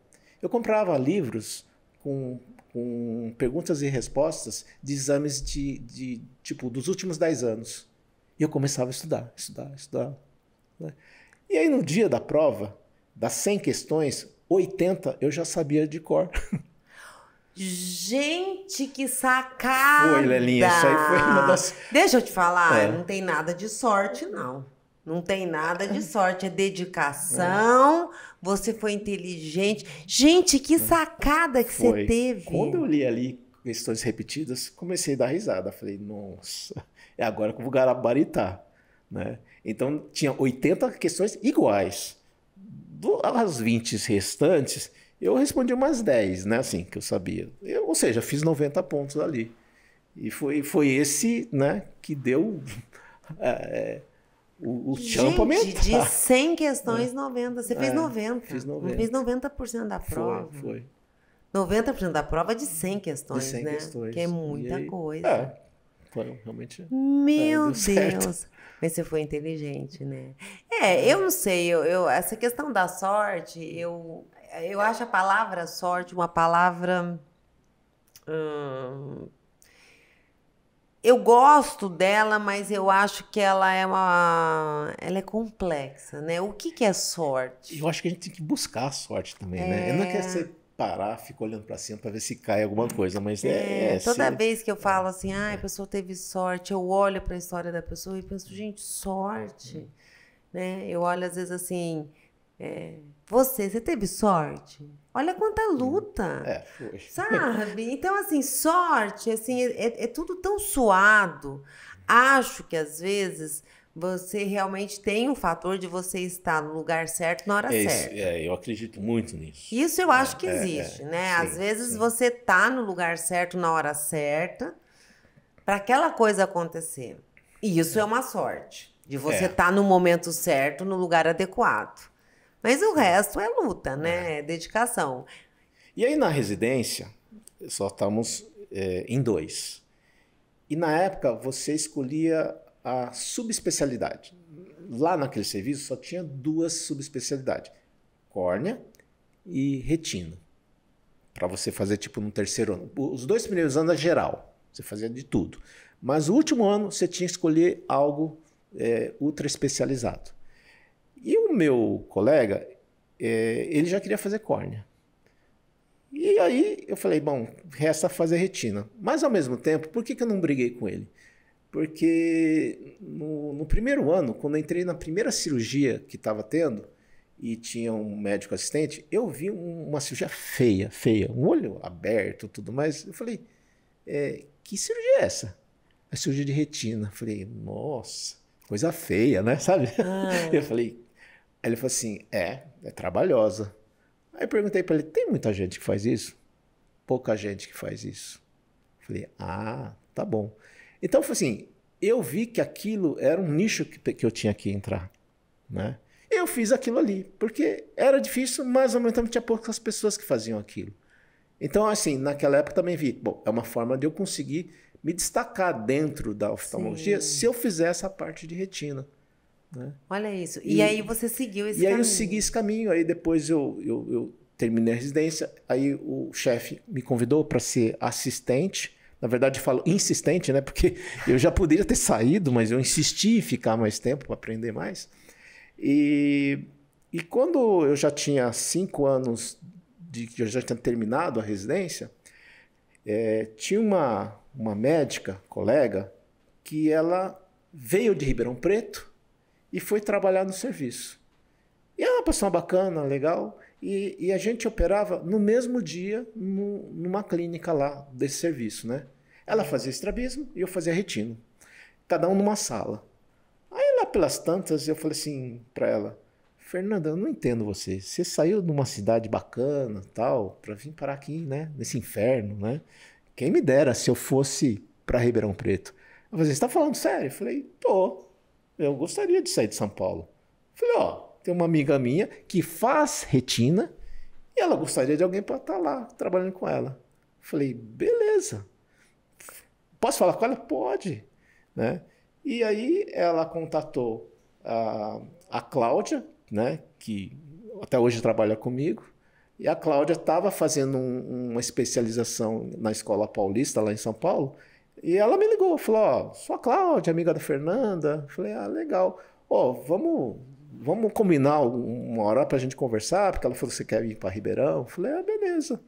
Eu comprava livros com, com perguntas e respostas de exames de, de tipo dos últimos 10 anos. E eu começava a estudar, estudar, estudar. Né? E aí no dia da prova, das 100 questões, 80 eu já sabia de cor. Gente, que sacada! Foi, Lelinha, isso aí foi uma das. Deixa eu te falar, é. não tem nada de sorte, não. Não tem nada de sorte, é dedicação. É. Você foi inteligente. Gente, que é. sacada que foi. você teve. Quando eu li ali questões repetidas, comecei a dar risada. Falei, nossa, é agora que eu vou Né? Então, tinha 80 questões iguais. as 20 restantes, eu respondi umas 10, né? Assim, que eu sabia. Eu, ou seja, fiz 90 pontos ali. E foi, foi esse, né, que deu é, é, o, o chão para de 100 questões, é. 90. Você fez é, 90. Fiz 90. Fiz 90% da prova. Foi, foi. 90% da prova de 100 questões, de 100 né? Questões. Que é muita aí, coisa. É, foi realmente... É, Meu Deus! Mas você foi inteligente, né? É, eu não sei, eu, eu, essa questão da sorte, eu eu acho a palavra sorte uma palavra. Hum, eu gosto dela, mas eu acho que ela é uma. Ela é complexa, né? O que, que é sorte? Eu acho que a gente tem que buscar a sorte também, é... né? Eu não quero ser é. parar, fico olhando para cima para ver se cai alguma coisa, mas é. é, é toda se... vez que eu falo é. assim, ah, a pessoa teve sorte, eu olho para a história da pessoa e penso, gente, sorte, hum. né? Eu olho às vezes assim, é, você, você teve sorte? Olha quanta luta. É, foi. Sabe? Então, assim, sorte, assim, é, é, é tudo tão suado. Acho que às vezes você realmente tem um fator de você estar no lugar certo na hora é isso, certa. É, eu acredito muito nisso. Isso eu acho é, que existe, é, é, né? Sim, Às vezes sim. você tá no lugar certo na hora certa para aquela coisa acontecer. E isso é, é uma sorte de você estar tá no momento certo, no lugar adequado. Mas o é. resto é luta, né? É. é dedicação. E aí na residência, só estamos é, em dois. E na época você escolhia a subespecialidade. Lá naquele serviço só tinha duas subespecialidades: córnea e retina. Para você fazer tipo no terceiro ano. Os dois primeiros anos é geral, você fazia de tudo. Mas o último ano você tinha que escolher algo é, ultra especializado. E o meu colega, é, ele já queria fazer córnea. E aí eu falei, bom, resta fazer retina. Mas ao mesmo tempo, por que, que eu não briguei com ele? Porque no, no primeiro ano, quando eu entrei na primeira cirurgia que estava tendo, e tinha um médico assistente, eu vi uma cirurgia feia, feia, um olho aberto, tudo mais. Eu falei, é, que cirurgia é essa? A é cirurgia de retina. Eu falei, nossa, coisa feia, né? Sabe? Ah. Eu falei, ele falou assim: é, é trabalhosa. Aí eu perguntei para ele: tem muita gente que faz isso? Pouca gente que faz isso. Eu falei: ah, tá bom. Então foi assim: eu vi que aquilo era um nicho que, que eu tinha que entrar, né? Eu fiz aquilo ali, porque era difícil, mas ao mesmo tempo tinha poucas pessoas que faziam aquilo. Então, assim, naquela época também vi, bom, é uma forma de eu conseguir me destacar dentro da oftalmologia Sim. se eu fizer essa parte de retina. Né? Olha isso. E, e, aí você seguiu esse e caminho. E aí eu segui esse caminho. Aí depois eu, eu, eu terminei a residência. Aí o chefe me convidou para ser assistente. Na verdade, eu falo insistente, né? Porque eu já poderia ter saído, mas eu insisti em ficar mais tempo para aprender mais. E, e quando eu já tinha cinco anos de que eu já tinha terminado a residência, é, tinha uma, uma médica, colega, que ela veio de Ribeirão Preto e foi trabalhar no serviço. E era é uma pessoa bacana, legal, e, e a gente operava no mesmo dia no, numa clínica lá desse serviço, né? Ela uhum. fazia estrabismo e eu fazia retino, cada um numa sala. Aí lá pelas tantas eu falei assim para ela, Fernanda, eu não entendo você. Você saiu de uma cidade bacana, tal, para vir parar aqui, né? Nesse inferno, né? Quem me dera se eu fosse para Ribeirão Preto. Eu falei, você está falando sério? Eu falei, tô eu gostaria de sair de São Paulo. Falei, ó, tem uma amiga minha que faz retina e ela gostaria de alguém para estar tá lá trabalhando com ela. Falei, beleza. Posso falar com ela? Pode. Né? E aí ela contatou a, a Cláudia, né, que até hoje trabalha comigo, e a Cláudia estava fazendo um, uma especialização na Escola Paulista, lá em São Paulo, e ela me ligou, falou, ó, sou a Cláudia, amiga da Fernanda. Falei, ah, legal. Ó, vamos, vamos combinar uma hora pra gente conversar, porque ela falou, você quer ir para Ribeirão? Falei, ah, beleza.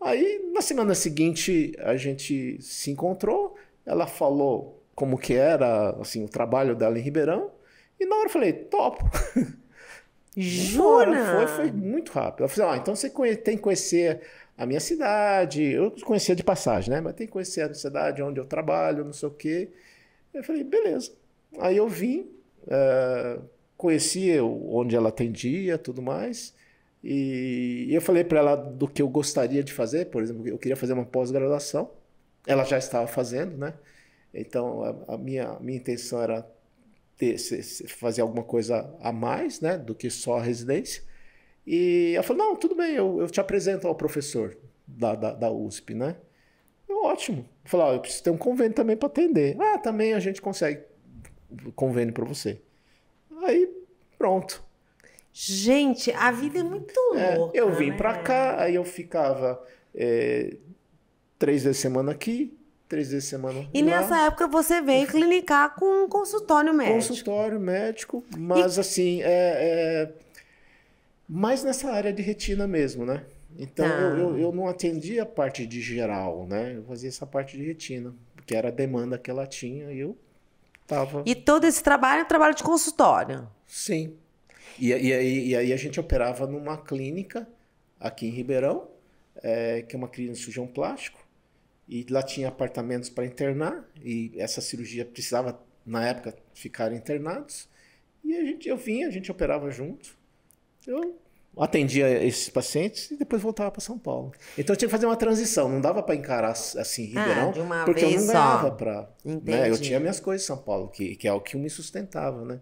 Aí, na semana seguinte, a gente se encontrou, ela falou como que era, assim, o trabalho dela em Ribeirão, e na hora eu falei, top, Jura? foi, foi muito rápido. Ela falou, ah, então você tem que conhecer a minha cidade. Eu conhecia de passagem, né? Mas tem que conhecer a cidade onde eu trabalho, não sei o quê. Eu falei, beleza. Aí eu vim, uh, conheci onde ela atendia, tudo mais. E eu falei para ela do que eu gostaria de fazer, por exemplo, eu queria fazer uma pós-graduação. Ela já estava fazendo, né? Então a, a minha, a minha intenção era ter, fazer alguma coisa a mais, né, do que só a residência. E ela falou: não, tudo bem, eu, eu te apresento ao professor da, da, da USP, né? Eu, Ótimo. falou eu preciso ter um convênio também para atender. Ah, também a gente consegue convênio para você. Aí, pronto. Gente, a vida é muito é, Eu vim né? para cá, aí eu ficava é, três vezes semana aqui, três vezes semana. E lá. nessa época você veio clinicar com um consultório médico. Consultório médico, mas e... assim, é, é mas nessa área de retina mesmo, né? Então ah. eu, eu, tá. eu, não atendia a parte de geral, né? Eu fazia essa parte de retina, que era a demanda que ela tinha e eu tava. E todo esse trabalho é um trabalho de consultório. Sim. E, e, e, e aí a gente operava numa clínica aqui em Ribeirão, é, que é uma clínica de cirurgião plástico, e lá tinha apartamentos para internar, e essa cirurgia precisava, na época, ficar internados. E a gente, eu vinha, a gente operava junto eu atendia esses pacientes e depois voltava para São Paulo. Então eu tinha que fazer uma transição, não dava para encarar assim ah, Ribeirão, ah, porque eu não ganhava para, né? Eu tinha minhas coisas em São Paulo, que, que é o que me sustentava, né?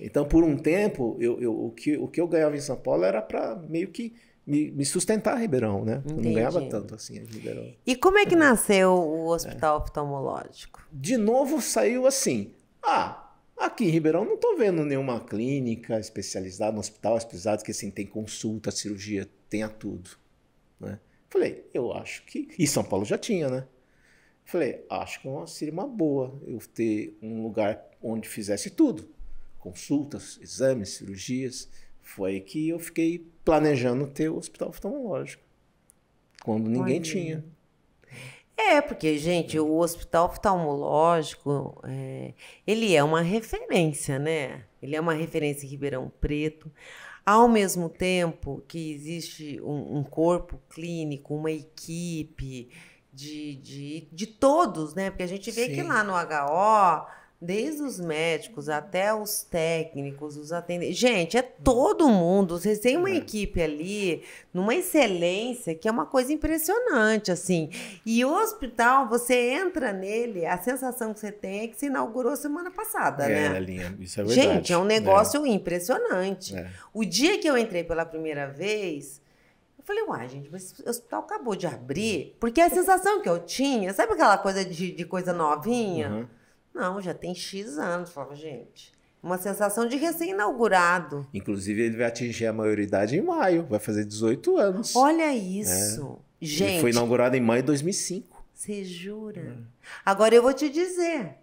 Então por um tempo, eu, eu o que o que eu ganhava em São Paulo era para meio que me, me, sustentar Ribeirão, né? Eu não ganhava tanto assim em Ribeirão. E como é que é. nasceu o é. Hospital é. Oftalmológico? De novo saiu assim. Ah, Aqui em Ribeirão não estou vendo nenhuma clínica especializada, um hospital especializado que assim, tem consulta, cirurgia, tenha tudo. Né? Falei, eu acho que. E São Paulo já tinha, né? Falei, acho que seria uma boa eu ter um lugar onde fizesse tudo: consultas, exames, cirurgias. Foi aí que eu fiquei planejando ter o hospital oftalmológico, quando ninguém tinha. É, porque, gente, o hospital oftalmológico, é, ele é uma referência, né? Ele é uma referência em Ribeirão Preto. Ao mesmo tempo que existe um, um corpo clínico, uma equipe de, de, de todos, né? Porque a gente vê Sim. que lá no HO Desde os médicos até os técnicos, os atendentes. Gente, é todo mundo. Vocês têm uma é. equipe ali, numa excelência, que é uma coisa impressionante, assim. E o hospital, você entra nele, a sensação que você tem é que se inaugurou semana passada, é, né? Linha, isso é verdade. Gente, é um né? negócio é. impressionante. O dia que eu entrei pela primeira vez, eu falei, uai, gente, mas o hospital acabou de abrir, porque a sensação que eu tinha, sabe aquela coisa de, de coisa novinha? Uhum. Não, já tem X anos. fala gente, uma sensação de recém-inaugurado. Inclusive, ele vai atingir a maioridade em maio, vai fazer 18 anos. Olha é. isso. É. Gente. Ele foi inaugurado em maio de 2005. Você jura? Hum. Agora eu vou te dizer: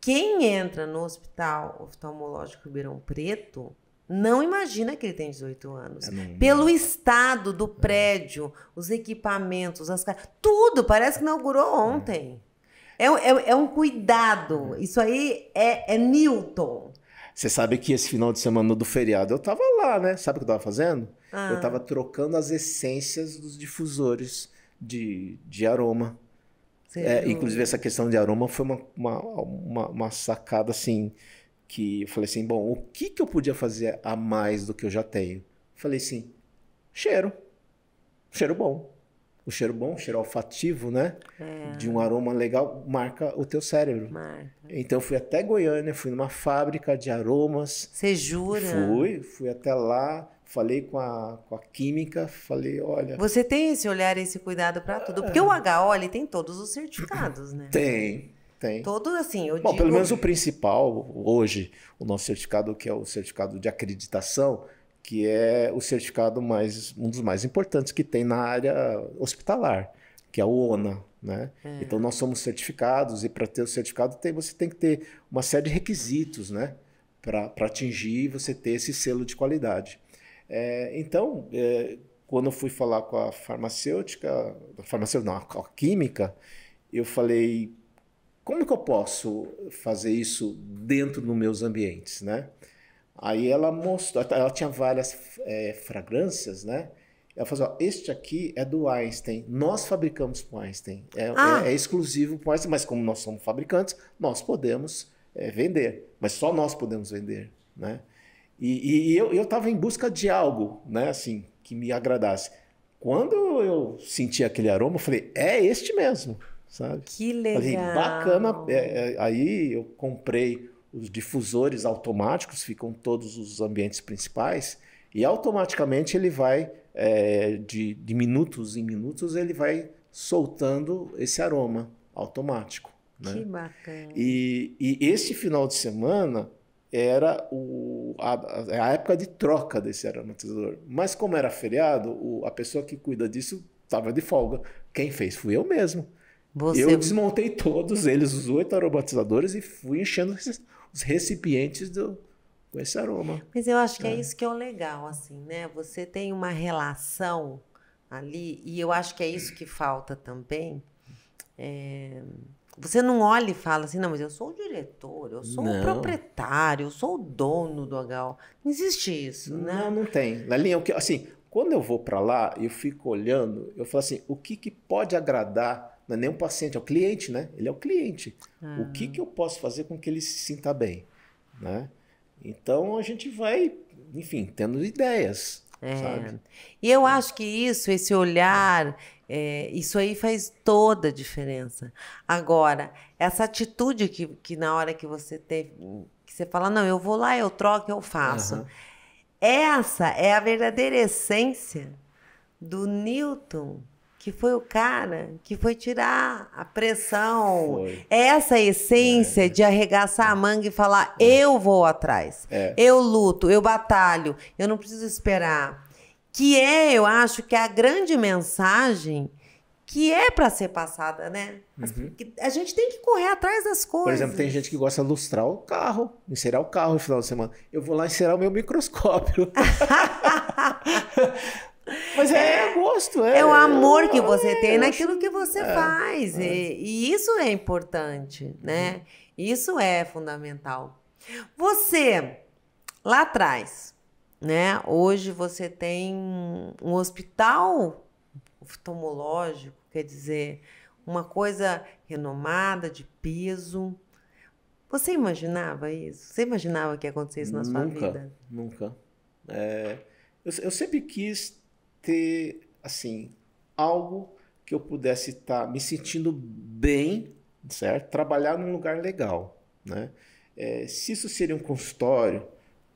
quem entra no Hospital Oftalmológico Ribeirão Preto não imagina que ele tem 18 anos. não... É Pelo estado do prédio, os equipamentos, as tudo, parece que inaugurou ontem. É, é, é um cuidado. Uhum. Isso aí é, é Newton. Você sabe que esse final de semana do feriado eu tava lá, né? Sabe o que eu tava fazendo? Ah. Eu tava trocando as essências dos difusores de, de aroma. É, inclusive, essa questão de aroma foi uma, uma, uma, uma, sacada assim. Que eu falei assim: bom, o que, que eu podia fazer a mais do que eu já tenho? Falei assim: cheiro. Cheiro bom o cheiro bom, o cheiro olfativo, né? É. De um aroma legal, marca o teu cérebro. Marca. Então fui até Goiânia, fui numa fábrica de aromas. Você jura? Fui, fui até lá, falei com a, com a química, falei, olha. Você tem esse olhar, esse cuidado para tudo? Porque o HO ah. ele tem todos os certificados, né? Tem. Tem. Todo assim, eu Bom, digo... pelo menos o principal hoje, o nosso certificado, que é o certificado de acreditação, que é o certificado mais um dos mais importantes que tem na área hospitalar, que é o ONA. Né? Uhum. Então nós somos certificados e para ter o certificado tem, você tem que ter uma série de requisitos, né? Para atingir você ter esse selo de qualidade. É, então é, quando eu fui falar com a farmacêutica, farmacêutica não, a química, eu falei como que eu posso fazer isso dentro dos meus ambientes, né? Aí ela mostrou, ela tinha várias é, fragrâncias, né? Ela falou: assim, ó, este aqui é do Einstein, nós fabricamos com Einstein, é, é ah. é, é exclusivo para Einstein, mas como nós somos fabricantes, nós podemos é, vender, mas só nós podemos vender, né? E, e eu estava em busca de algo, né? Assim, que me agradasse. Quando eu senti aquele aroma, eu falei: é este mesmo, sabe? Que legal! Falei, bacana. É, aí eu comprei os difusores automáticos ficam todos os ambientes principais e automaticamente ele vai, é, de, de minutos em minutos, ele vai soltando esse aroma automático. Né? Que bacana. E, e esse final de semana era o, a, a, época de troca desse aromatizador. Mas como era feriado, o, a pessoa que cuida disso estava de folga. Quem fez fui eu mesmo. Você... Eu desmontei todos eles, os oito aromatizadores, e fui enchendo os recipientes do, com esse aroma. Mas eu acho que é. é. isso que é o legal, assim, né? Você tem uma relação ali, e eu acho que é isso que falta também. É... Você não olha e fala assim, não, mas eu sou o diretor, eu sou não. o proprietário, eu sou o dono do HO. Não existe isso, né? Não, não tem. Lelinha, assim, quando eu vou para lá, eu fico olhando, eu falo assim, o que, que pode agradar não é nem o um paciente, é o cliente, né? Ele é o cliente. Ah. O que, ah. que eu posso fazer com que ele se sinta bem, né? Então a gente vai, enfim, tendo ideias, é. sabe? E eu é. acho que isso, esse olhar, é, isso aí faz toda a diferença. Agora, essa atitude que, que na hora que você teve, que você fala, não, eu vou lá, eu troco, eu faço. Essa é a verdadeira essência do Newton que foi o cara que foi tirar a pressão. Foi. Essa essência é. de arregaçar a manga e falar: é. eu vou atrás, é. eu luto, eu batalho, eu não preciso esperar. Que é, eu acho, que é a grande mensagem que é para ser passada, né? Uhum. A gente tem que correr atrás das coisas. Por exemplo, tem gente que gosta de lustrar o carro, encerar o carro no final de semana. Eu vou lá encerar o meu microscópio. Mas é, é, é gosto, é. É o amor que você é, tem naquilo que você é, faz. É. E, e, isso é importante, né? Uhum. Isso é fundamental. Você, lá atrás, né? Hoje você tem um hospital oftalmológico, quer dizer, uma coisa renomada, de peso. Você imaginava isso? Você imaginava que ia acontecer isso na sua nunca, vida? Nunca. É, eu, eu sempre quis ter, assim, algo que eu pudesse estar tá me sentindo bem, certo? Trabalhar num lugar legal, né? É, se isso seria um consultório,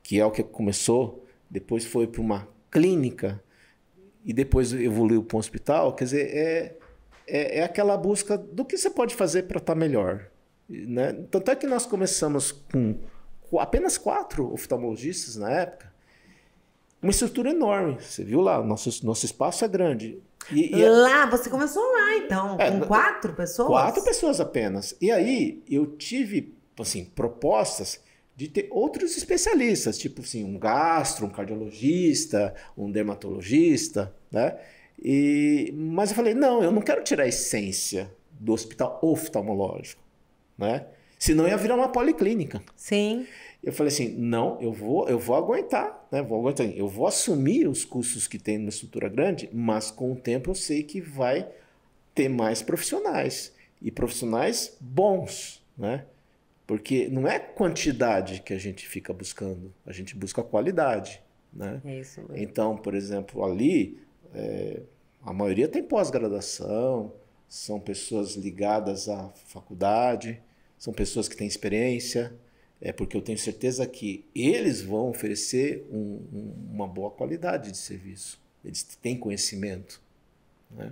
que é o que começou, depois foi para uma clínica e depois evoluiu para um hospital, quer dizer, é, é, é aquela busca do que você pode fazer para estar tá melhor. Né? Tanto é que nós começamos com apenas quatro oftalmologistas na época, uma estrutura enorme. Você viu lá, nosso, nosso espaço é grande. E, e é lá, você começou lá então, é, com quatro pessoas? Quatro pessoas apenas. E aí eu tive assim, propostas de ter outros especialistas, tipo assim, um gastro, um cardiologista, um dermatologista, né? E, mas eu falei, não, eu não quero tirar a essência do hospital oftalmológico, né? Senão ia virar uma policlínica. Sim. Eu falei assim, não, eu vou, eu vou aguentar, né? Vou aguentar. Eu vou assumir os custos que tem numa estrutura grande, mas com o tempo eu sei que vai ter mais profissionais e profissionais bons, né? Porque não é quantidade que a gente fica buscando, a gente busca qualidade, né? isso mesmo. Então, por exemplo, ali é, a maioria tem pós-graduação, são pessoas ligadas à faculdade, são pessoas que têm experiência, é porque eu tenho certeza que eles vão oferecer um, um, uma boa qualidade de serviço. Eles têm conhecimento. Né?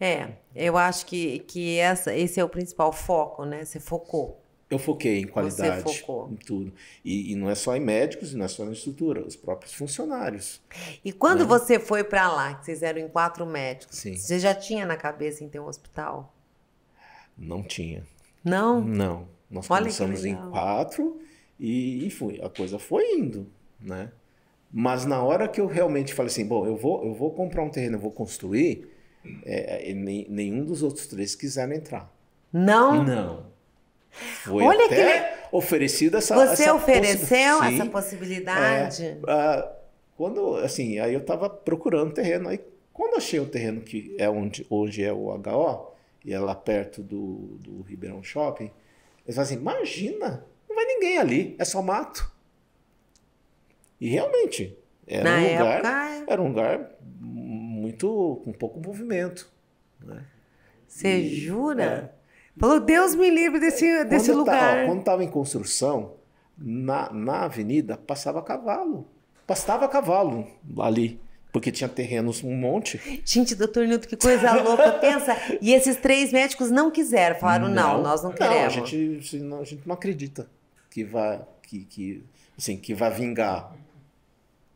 É, eu acho que, que essa, esse é o principal foco, né? Você focou. Eu foquei em qualidade, Você focou. em tudo. E, e não é só em médicos, e não é só na estrutura, os próprios funcionários. E quando né? você foi para lá, que vocês eram em quatro médicos, Sim. você já tinha na cabeça em ter um hospital? Não tinha. Não? Não. Nós Olha começamos em quatro e, e a coisa foi indo, né? Mas na hora que eu realmente falei assim, bom, eu vou, eu vou comprar um terreno, eu vou construir, é, é nem, nenhum dos outros três quiseram entrar. Não? Não. Foi Olha até que... oferecida essa Você essa ofereceu possi... essa possibilidade? É, ah, quando, assim, aí eu estava procurando terreno, aí quando achei o terreno que é onde hoje é o HO, e é lá perto do, do Ribeirão Shopping, eles falam assim, imagina, não vai ninguém ali, é só mato. E realmente, era, um lugar, é. era um lugar muito, com pouco movimento. Você né? jura? É. Falou, Deus me livre desse, quando desse tá, lugar. quando estava em construção, na, na avenida passava cavalo. Passava cavalo ali. Porque tinha terrenos um monte. Gente, doutor Nilton, que coisa louca. Pensa. E esses três médicos não quiseram, falaram, não, não nós não, não queremos. A gente, assim, não, a gente não acredita que vai, que, que, assim, que vai vingar.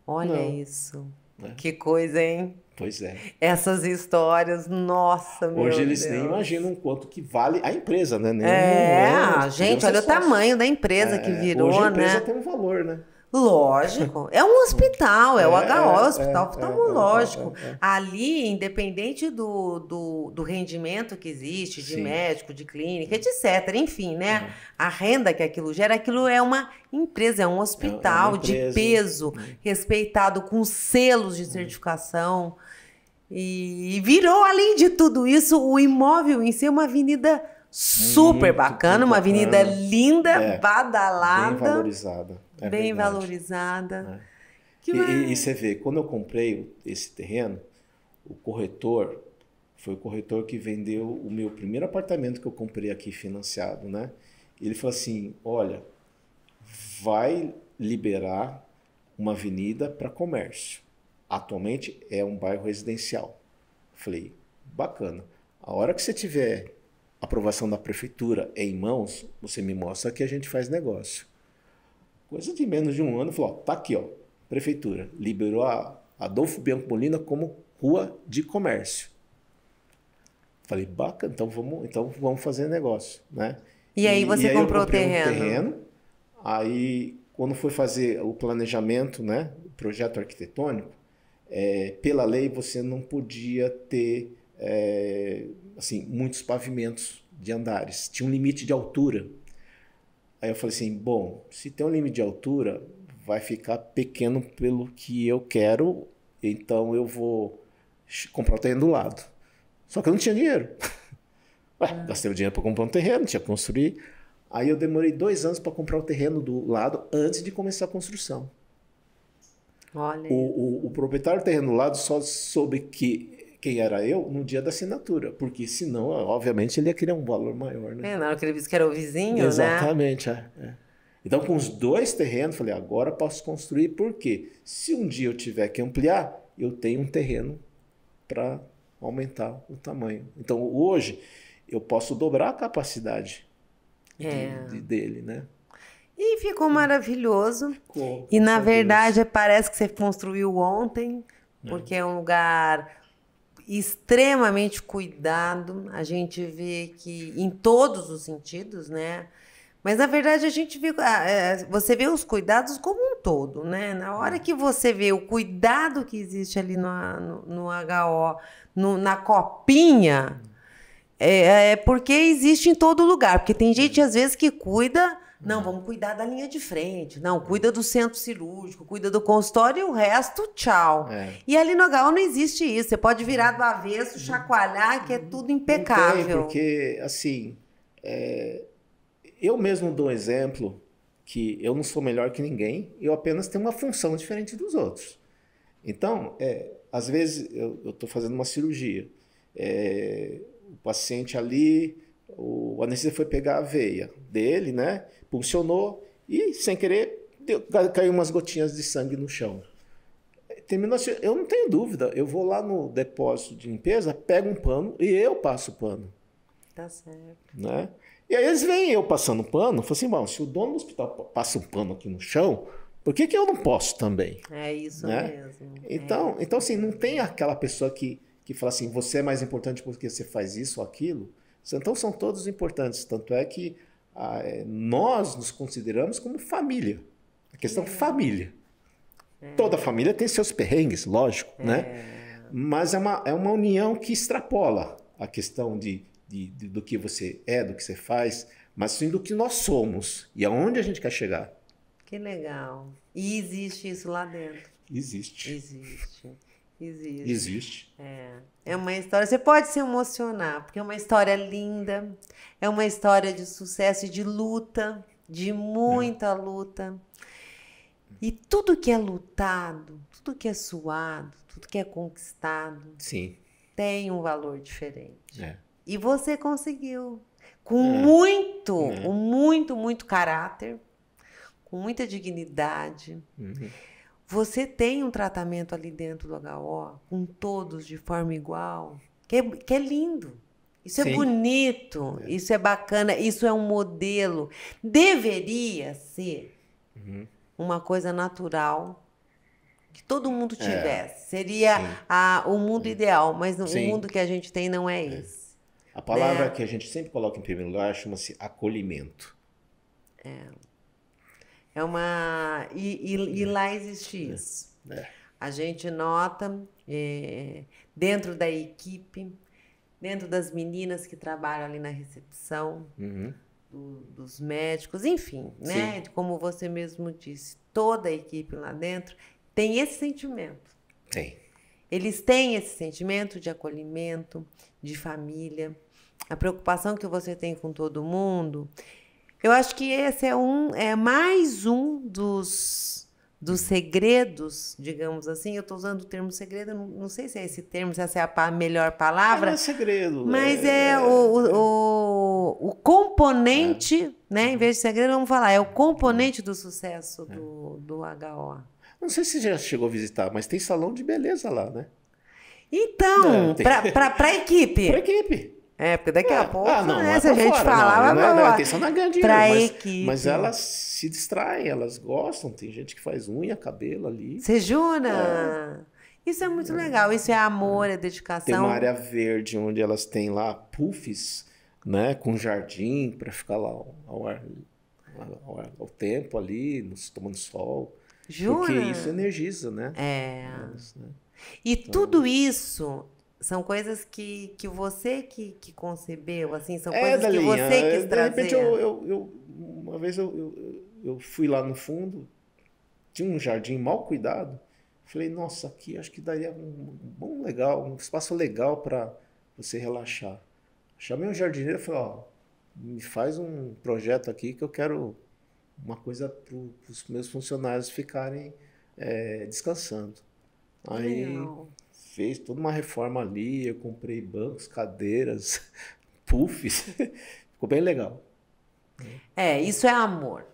Olha não. isso. É. Que coisa, hein? Pois é. Essas histórias, nossa, meu Hoje eles Deus. nem imaginam quanto que vale a empresa, né? Nem é, um, um, um, gente, olha o é tamanho da empresa é, que virou, hoje a empresa né? tem um valor, né? Lógico, é um hospital, é, é, é o HO, é o hospital é, é oftalmológico. É, é, Ali, independente do, do, do, rendimento que existe, de Sim. médico, de clínica, etc., enfim, né? Uhum. A renda que aquilo gera, aquilo é uma empresa, é um hospital empresa, de peso, né? respeitado com selos de uhum. certificação. E virou, além de tudo isso, o imóvel em si é uma avenida super Muito bacana, uma avenida linda, badalada. Bem valorizada é bem verdade. valorizada. É. E, e, e, você vê, quando eu comprei esse terreno, o corretor foi o corretor que vendeu o meu primeiro apartamento que eu comprei aqui financiado, né? Ele falou assim: olha, vai liberar uma avenida para comércio. Atualmente é um bairro residencial. Eu falei, bacana. A hora que você tiver aprovação da prefeitura em mãos, você me mostra que a gente faz negócio. Coisa de menos de um ano, falou: ó, tá aqui, ó, prefeitura liberou a Adolfo Bianco Molina como rua de comércio. Falei, bacana, então vamos, então vamos fazer negócio, né? E aí você e aí comprou o terreno. Um terreno. Aí quando foi fazer o planejamento, né, o projeto arquitetônico, é, pela lei você não podia ter é, assim muitos pavimentos de andares, tinha um limite de altura Aí eu falei assim, bom, se tem um limite de altura, vai ficar pequeno pelo que eu quero, então eu vou comprar o terreno do lado. Só que eu não tinha dinheiro. Ué, ah. gastei o dinheiro para comprar um terreno, tinha que construir. Aí eu demorei dois anos para comprar o terreno do lado antes de começar a construção. Olha. O, o, o proprietário do terreno do lado só soube que quem era eu no dia da assinatura, porque senão, obviamente, ele ia criar um valor maior. Né? É, na hora que ele disse que era o vizinho, né? Exatamente, né? é, é. Então, com os dois terrenos, falei, agora posso construir, porque se um dia eu tiver que ampliar, eu tenho um terreno para aumentar o tamanho. Então, hoje, eu posso dobrar a capacidade é. de, de, dele, né? E ficou maravilhoso. Ficou, e, na verdade, Deus. parece que você construiu ontem, porque é um lugar extremamente cuidado. A gente vê que em todos os sentidos, né? Mas na verdade a gente vê, ah, é, você vê os cuidados como um todo, né? Na hora que você vê o cuidado que existe ali no, no, no HO, no, na copinha, é, é, porque existe em todo lugar. Porque tem gente às vezes que cuida não, uhum. vamos cuidar da linha de frente. Não, cuida do centro cirúrgico, cuida do consultório e o resto, tchau. É. E ali no Gal não existe isso. Você pode virar do avesso, uhum. chacoalhar, que é tudo impecável. Não tem, porque, assim, é... eu mesmo dou um exemplo que eu não sou melhor que ninguém, eu apenas tenho uma função diferente dos outros. Então, é, às vezes, eu estou fazendo uma cirurgia. É, o paciente ali, o anestesista foi pegar a veia dele, né? Pulsionou e, sem querer, deu, caiu umas gotinhas de sangue no chão. Terminou assim, eu não tenho dúvida, eu vou lá no depósito de limpeza, pego um pano e eu passo o pano. Tá certo. Né? E aí eles veem eu passando pano, falam assim, bom, se o dono do hospital passa um pano aqui no chão, por que, que eu não posso também? É isso né? mesmo. É. Então, é. então, assim, não tem aquela pessoa que, que fala assim, você é mais importante porque você faz isso ou aquilo. Então, são todos importantes. Tanto é que ah, é, nós nos consideramos como família. A questão é. família. É. Toda família tem seus perrengues, lógico, né? é. né? Mas é uma, é uma união que extrapola a questão de, de, de, do que você é, do que você faz, mas sim do que nós somos e aonde a gente quer chegar. Que legal. E existe isso lá dentro. Existe. Existe. Existe. Existe. É. é uma história. Você pode se emocionar, porque é uma história linda, é uma história de sucesso e de luta, de muita é. luta. E tudo que é lutado, tudo que é suado, tudo que é conquistado, Sim. tem um valor diferente. É. E você conseguiu. Com é. muito, é. com muito, muito caráter, com muita dignidade. Uhum você tem um tratamento ali dentro do HO, com todos de forma igual, que é, que é lindo. Isso é Sim. é bonito, é. isso é bacana, isso é um modelo. Deveria ser uhum. uma coisa natural que todo mundo é. tivesse. É. Seria a, o mundo ideal, mas Sim. o mundo que a gente tem não é, é esse. A palavra né? que a gente sempre coloca em primeiro lugar chama-se acolhimento. É. É uma. E, e, e lá existe é, isso. É. A gente nota é, dentro da equipe, dentro das meninas que trabalham ali na recepção, uhum. do, dos médicos, enfim, né? Sim. Como você mesmo disse, toda a equipe lá dentro tem esse sentimento. Tem. Eles têm esse sentimento de acolhimento, de família. A preocupação que você tem com todo mundo eu acho que esse é um, é mais um dos dos segredos, digamos assim, eu estou usando o termo segredo, não, não, sei se é esse termo, se essa é a melhor palavra. É, não é segredo. Mas é, é, é o, é. o, o, componente, é. né? Em vez de segredo, vamos falar, é o componente do sucesso é. do, do HO. Não sei se já chegou a visitar, mas tem salão de beleza lá, né? Então, para tem... a equipe. Para equipe. É, porque daqui é. a pouco, ah, não, né, não é se a gente fora, falar, não, não, não, a atenção da grande mas, mas elas se distraem, elas gostam, tem gente que faz unha, cabelo ali. Você jura? É. Isso é muito é. legal, isso é amor, é dedicação. Tem uma área verde onde elas têm lá puffs, né, com jardim para ficar lá ao, ar, ao, ao tempo ali, tomando sol. Jura? Porque isso energiza, né? É. Elas, né? E então, tudo isso são coisas que, que você que, que concebeu, assim, são é, coisas Dalinha, que você quis de é, trazer. De repente, eu, eu, eu uma vez eu, eu, eu, fui lá no fundo, tinha um jardim mal cuidado, falei, nossa, aqui acho que daria um bom legal, um espaço legal para você relaxar. Chamei um jardineiro e falei, ó, me faz um projeto aqui que eu quero uma coisa para os meus funcionários ficarem é, descansando. Aí... Não fez toda uma reforma ali, eu comprei bancos, cadeiras, puffs. Ficou bem legal. É, isso é amor.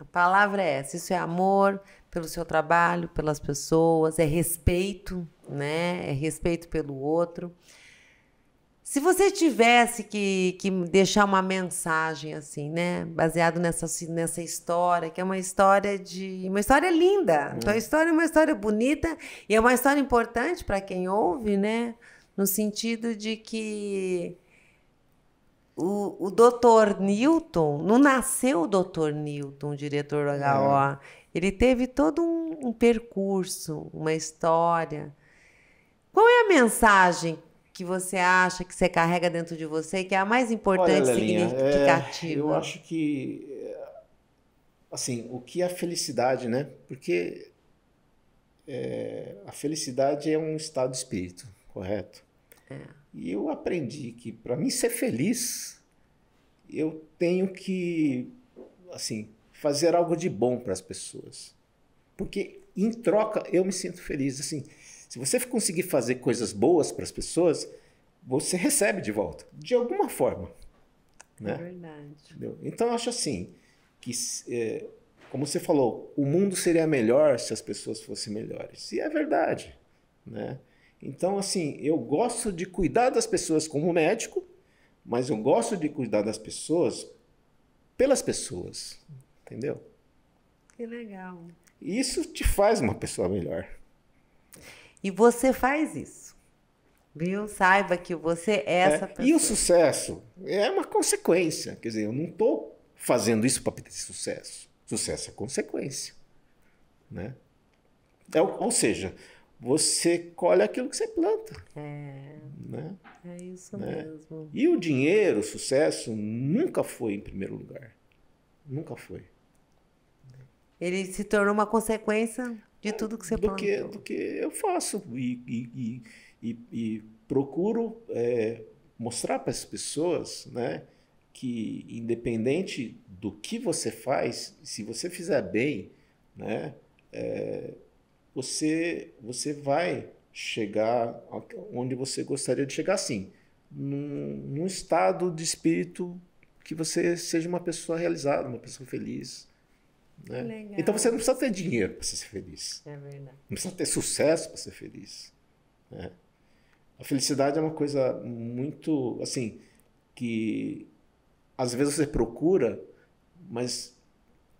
A palavra é essa, isso é amor pelo seu trabalho, pelas pessoas, é respeito, né? É respeito pelo outro. Se você tivesse que, que deixar uma mensagem assim, né, baseado nessa, nessa história, que é uma história de uma história linda, hum. É. tua então, história é uma história bonita e é uma história importante para quem ouve, né, no sentido de que o, o doutor Newton, não nasceu o doutor Newton, o diretor do HO, é. ele teve todo um, um percurso, uma história. Qual é a mensagem que você acha que você carrega dentro de você, que é a mais importante Olha, Lelinha, significativa? É, eu acho que, eh, assim, o que é a felicidade, né? Porque é, a felicidade é um estado de espírito, correto? É. E eu aprendi que para mim ser feliz, eu tenho que, assim, fazer algo de bom para as pessoas. Porque em troca eu me sinto feliz, assim se você conseguir fazer coisas boas para as pessoas, você recebe de volta, de alguma forma. Né? É verdade. Entendeu? Então, eu acho assim, que, é, como você falou, o mundo seria melhor se as pessoas fossem melhores. E é verdade. Né? Então, assim, eu gosto de cuidar das pessoas como médico, mas eu gosto de cuidar das pessoas pelas pessoas. Entendeu? Que legal. Isso te faz uma pessoa melhor. E você faz isso. Viu? Saiba que você é, é essa é. pessoa. E o sucesso é uma consequência. Quer dizer, eu não estou fazendo isso para ter sucesso. Sucesso é consequência. Né? É, ou seja, você colhe aquilo que você planta. É, né? é isso né? mesmo. E o dinheiro, o sucesso, nunca foi em primeiro lugar. Nunca foi. Ele se tornou uma consequência? de tudo que você do plantou. Que, do que eu faço e, e, e, e procuro é, mostrar para as pessoas né, que independente do que você faz, se você fizer bem, né, é, você, você vai chegar onde você gostaria de chegar, sim, num, num estado de espírito que você seja uma pessoa realizada, uma pessoa feliz, né? Então você não precisa ter dinheiro para ser feliz. É verdade. Não precisa ter sucesso para ser feliz. Né? A felicidade é uma coisa muito, assim, que às vezes você procura, mas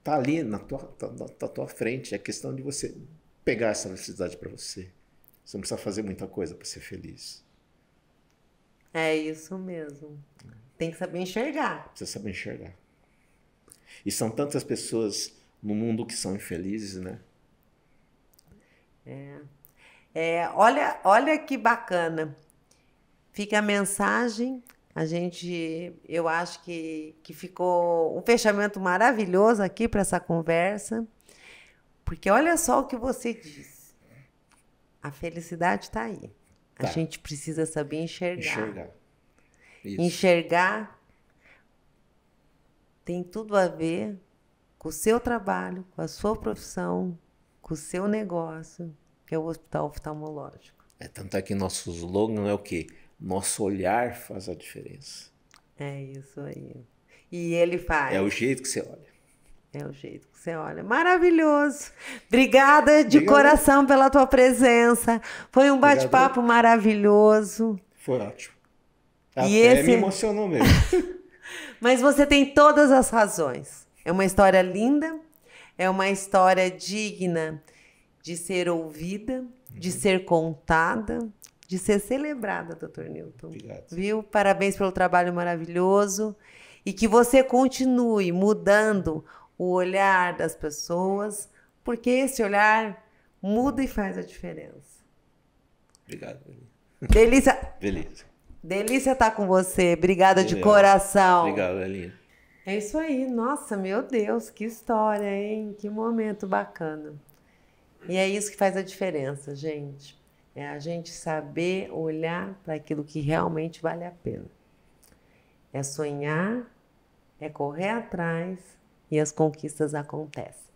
tá ali na tua, tá, tá tua frente. É questão de você pegar essa felicidade para você. Você não precisa fazer muita coisa para ser feliz. É isso mesmo. Tem que saber enxergar. Precisa saber enxergar. E são tantas pessoas no mundo que são infelizes, né? É. É, olha, olha que bacana. Fica a mensagem. A gente, eu acho que, que ficou um fechamento maravilhoso aqui para essa conversa. Porque olha só o que você disse. A felicidade está aí. A tá. gente precisa saber enxergar. Enxergar. Isso. Enxergar tem tudo a ver com o seu trabalho, com a sua profissão, com o seu negócio, que é o hospital oftalmológico. É tanto é que nosso slogan é o quê? Nosso olhar faz a diferença. É isso aí. E ele faz. É o jeito que você olha. É o jeito que você olha. Maravilhoso. Obrigada de Obrigado. coração pela tua presença. Foi um bate-papo maravilhoso. Foi ótimo. Até e esse... me emocionou mesmo. Mas você tem todas as razões. É uma história linda, é uma história digna de ser ouvida, de uhum. ser contada, de ser celebrada, doutor Newton. Obrigado. Viu? Parabéns pelo trabalho maravilhoso e que você continue mudando o olhar das pessoas, porque esse olhar muda e faz a diferença. Obrigado, Delícia. Delícia. Delícia tá estar com você. Obrigada de coração. Obrigado, Elinha. É isso aí. Nossa, meu Deus, que história, hein? Que momento bacana. E é isso que faz a diferença, gente. É a gente saber olhar para aquilo que realmente vale a pena. É sonhar, é correr atrás e as conquistas acontecem.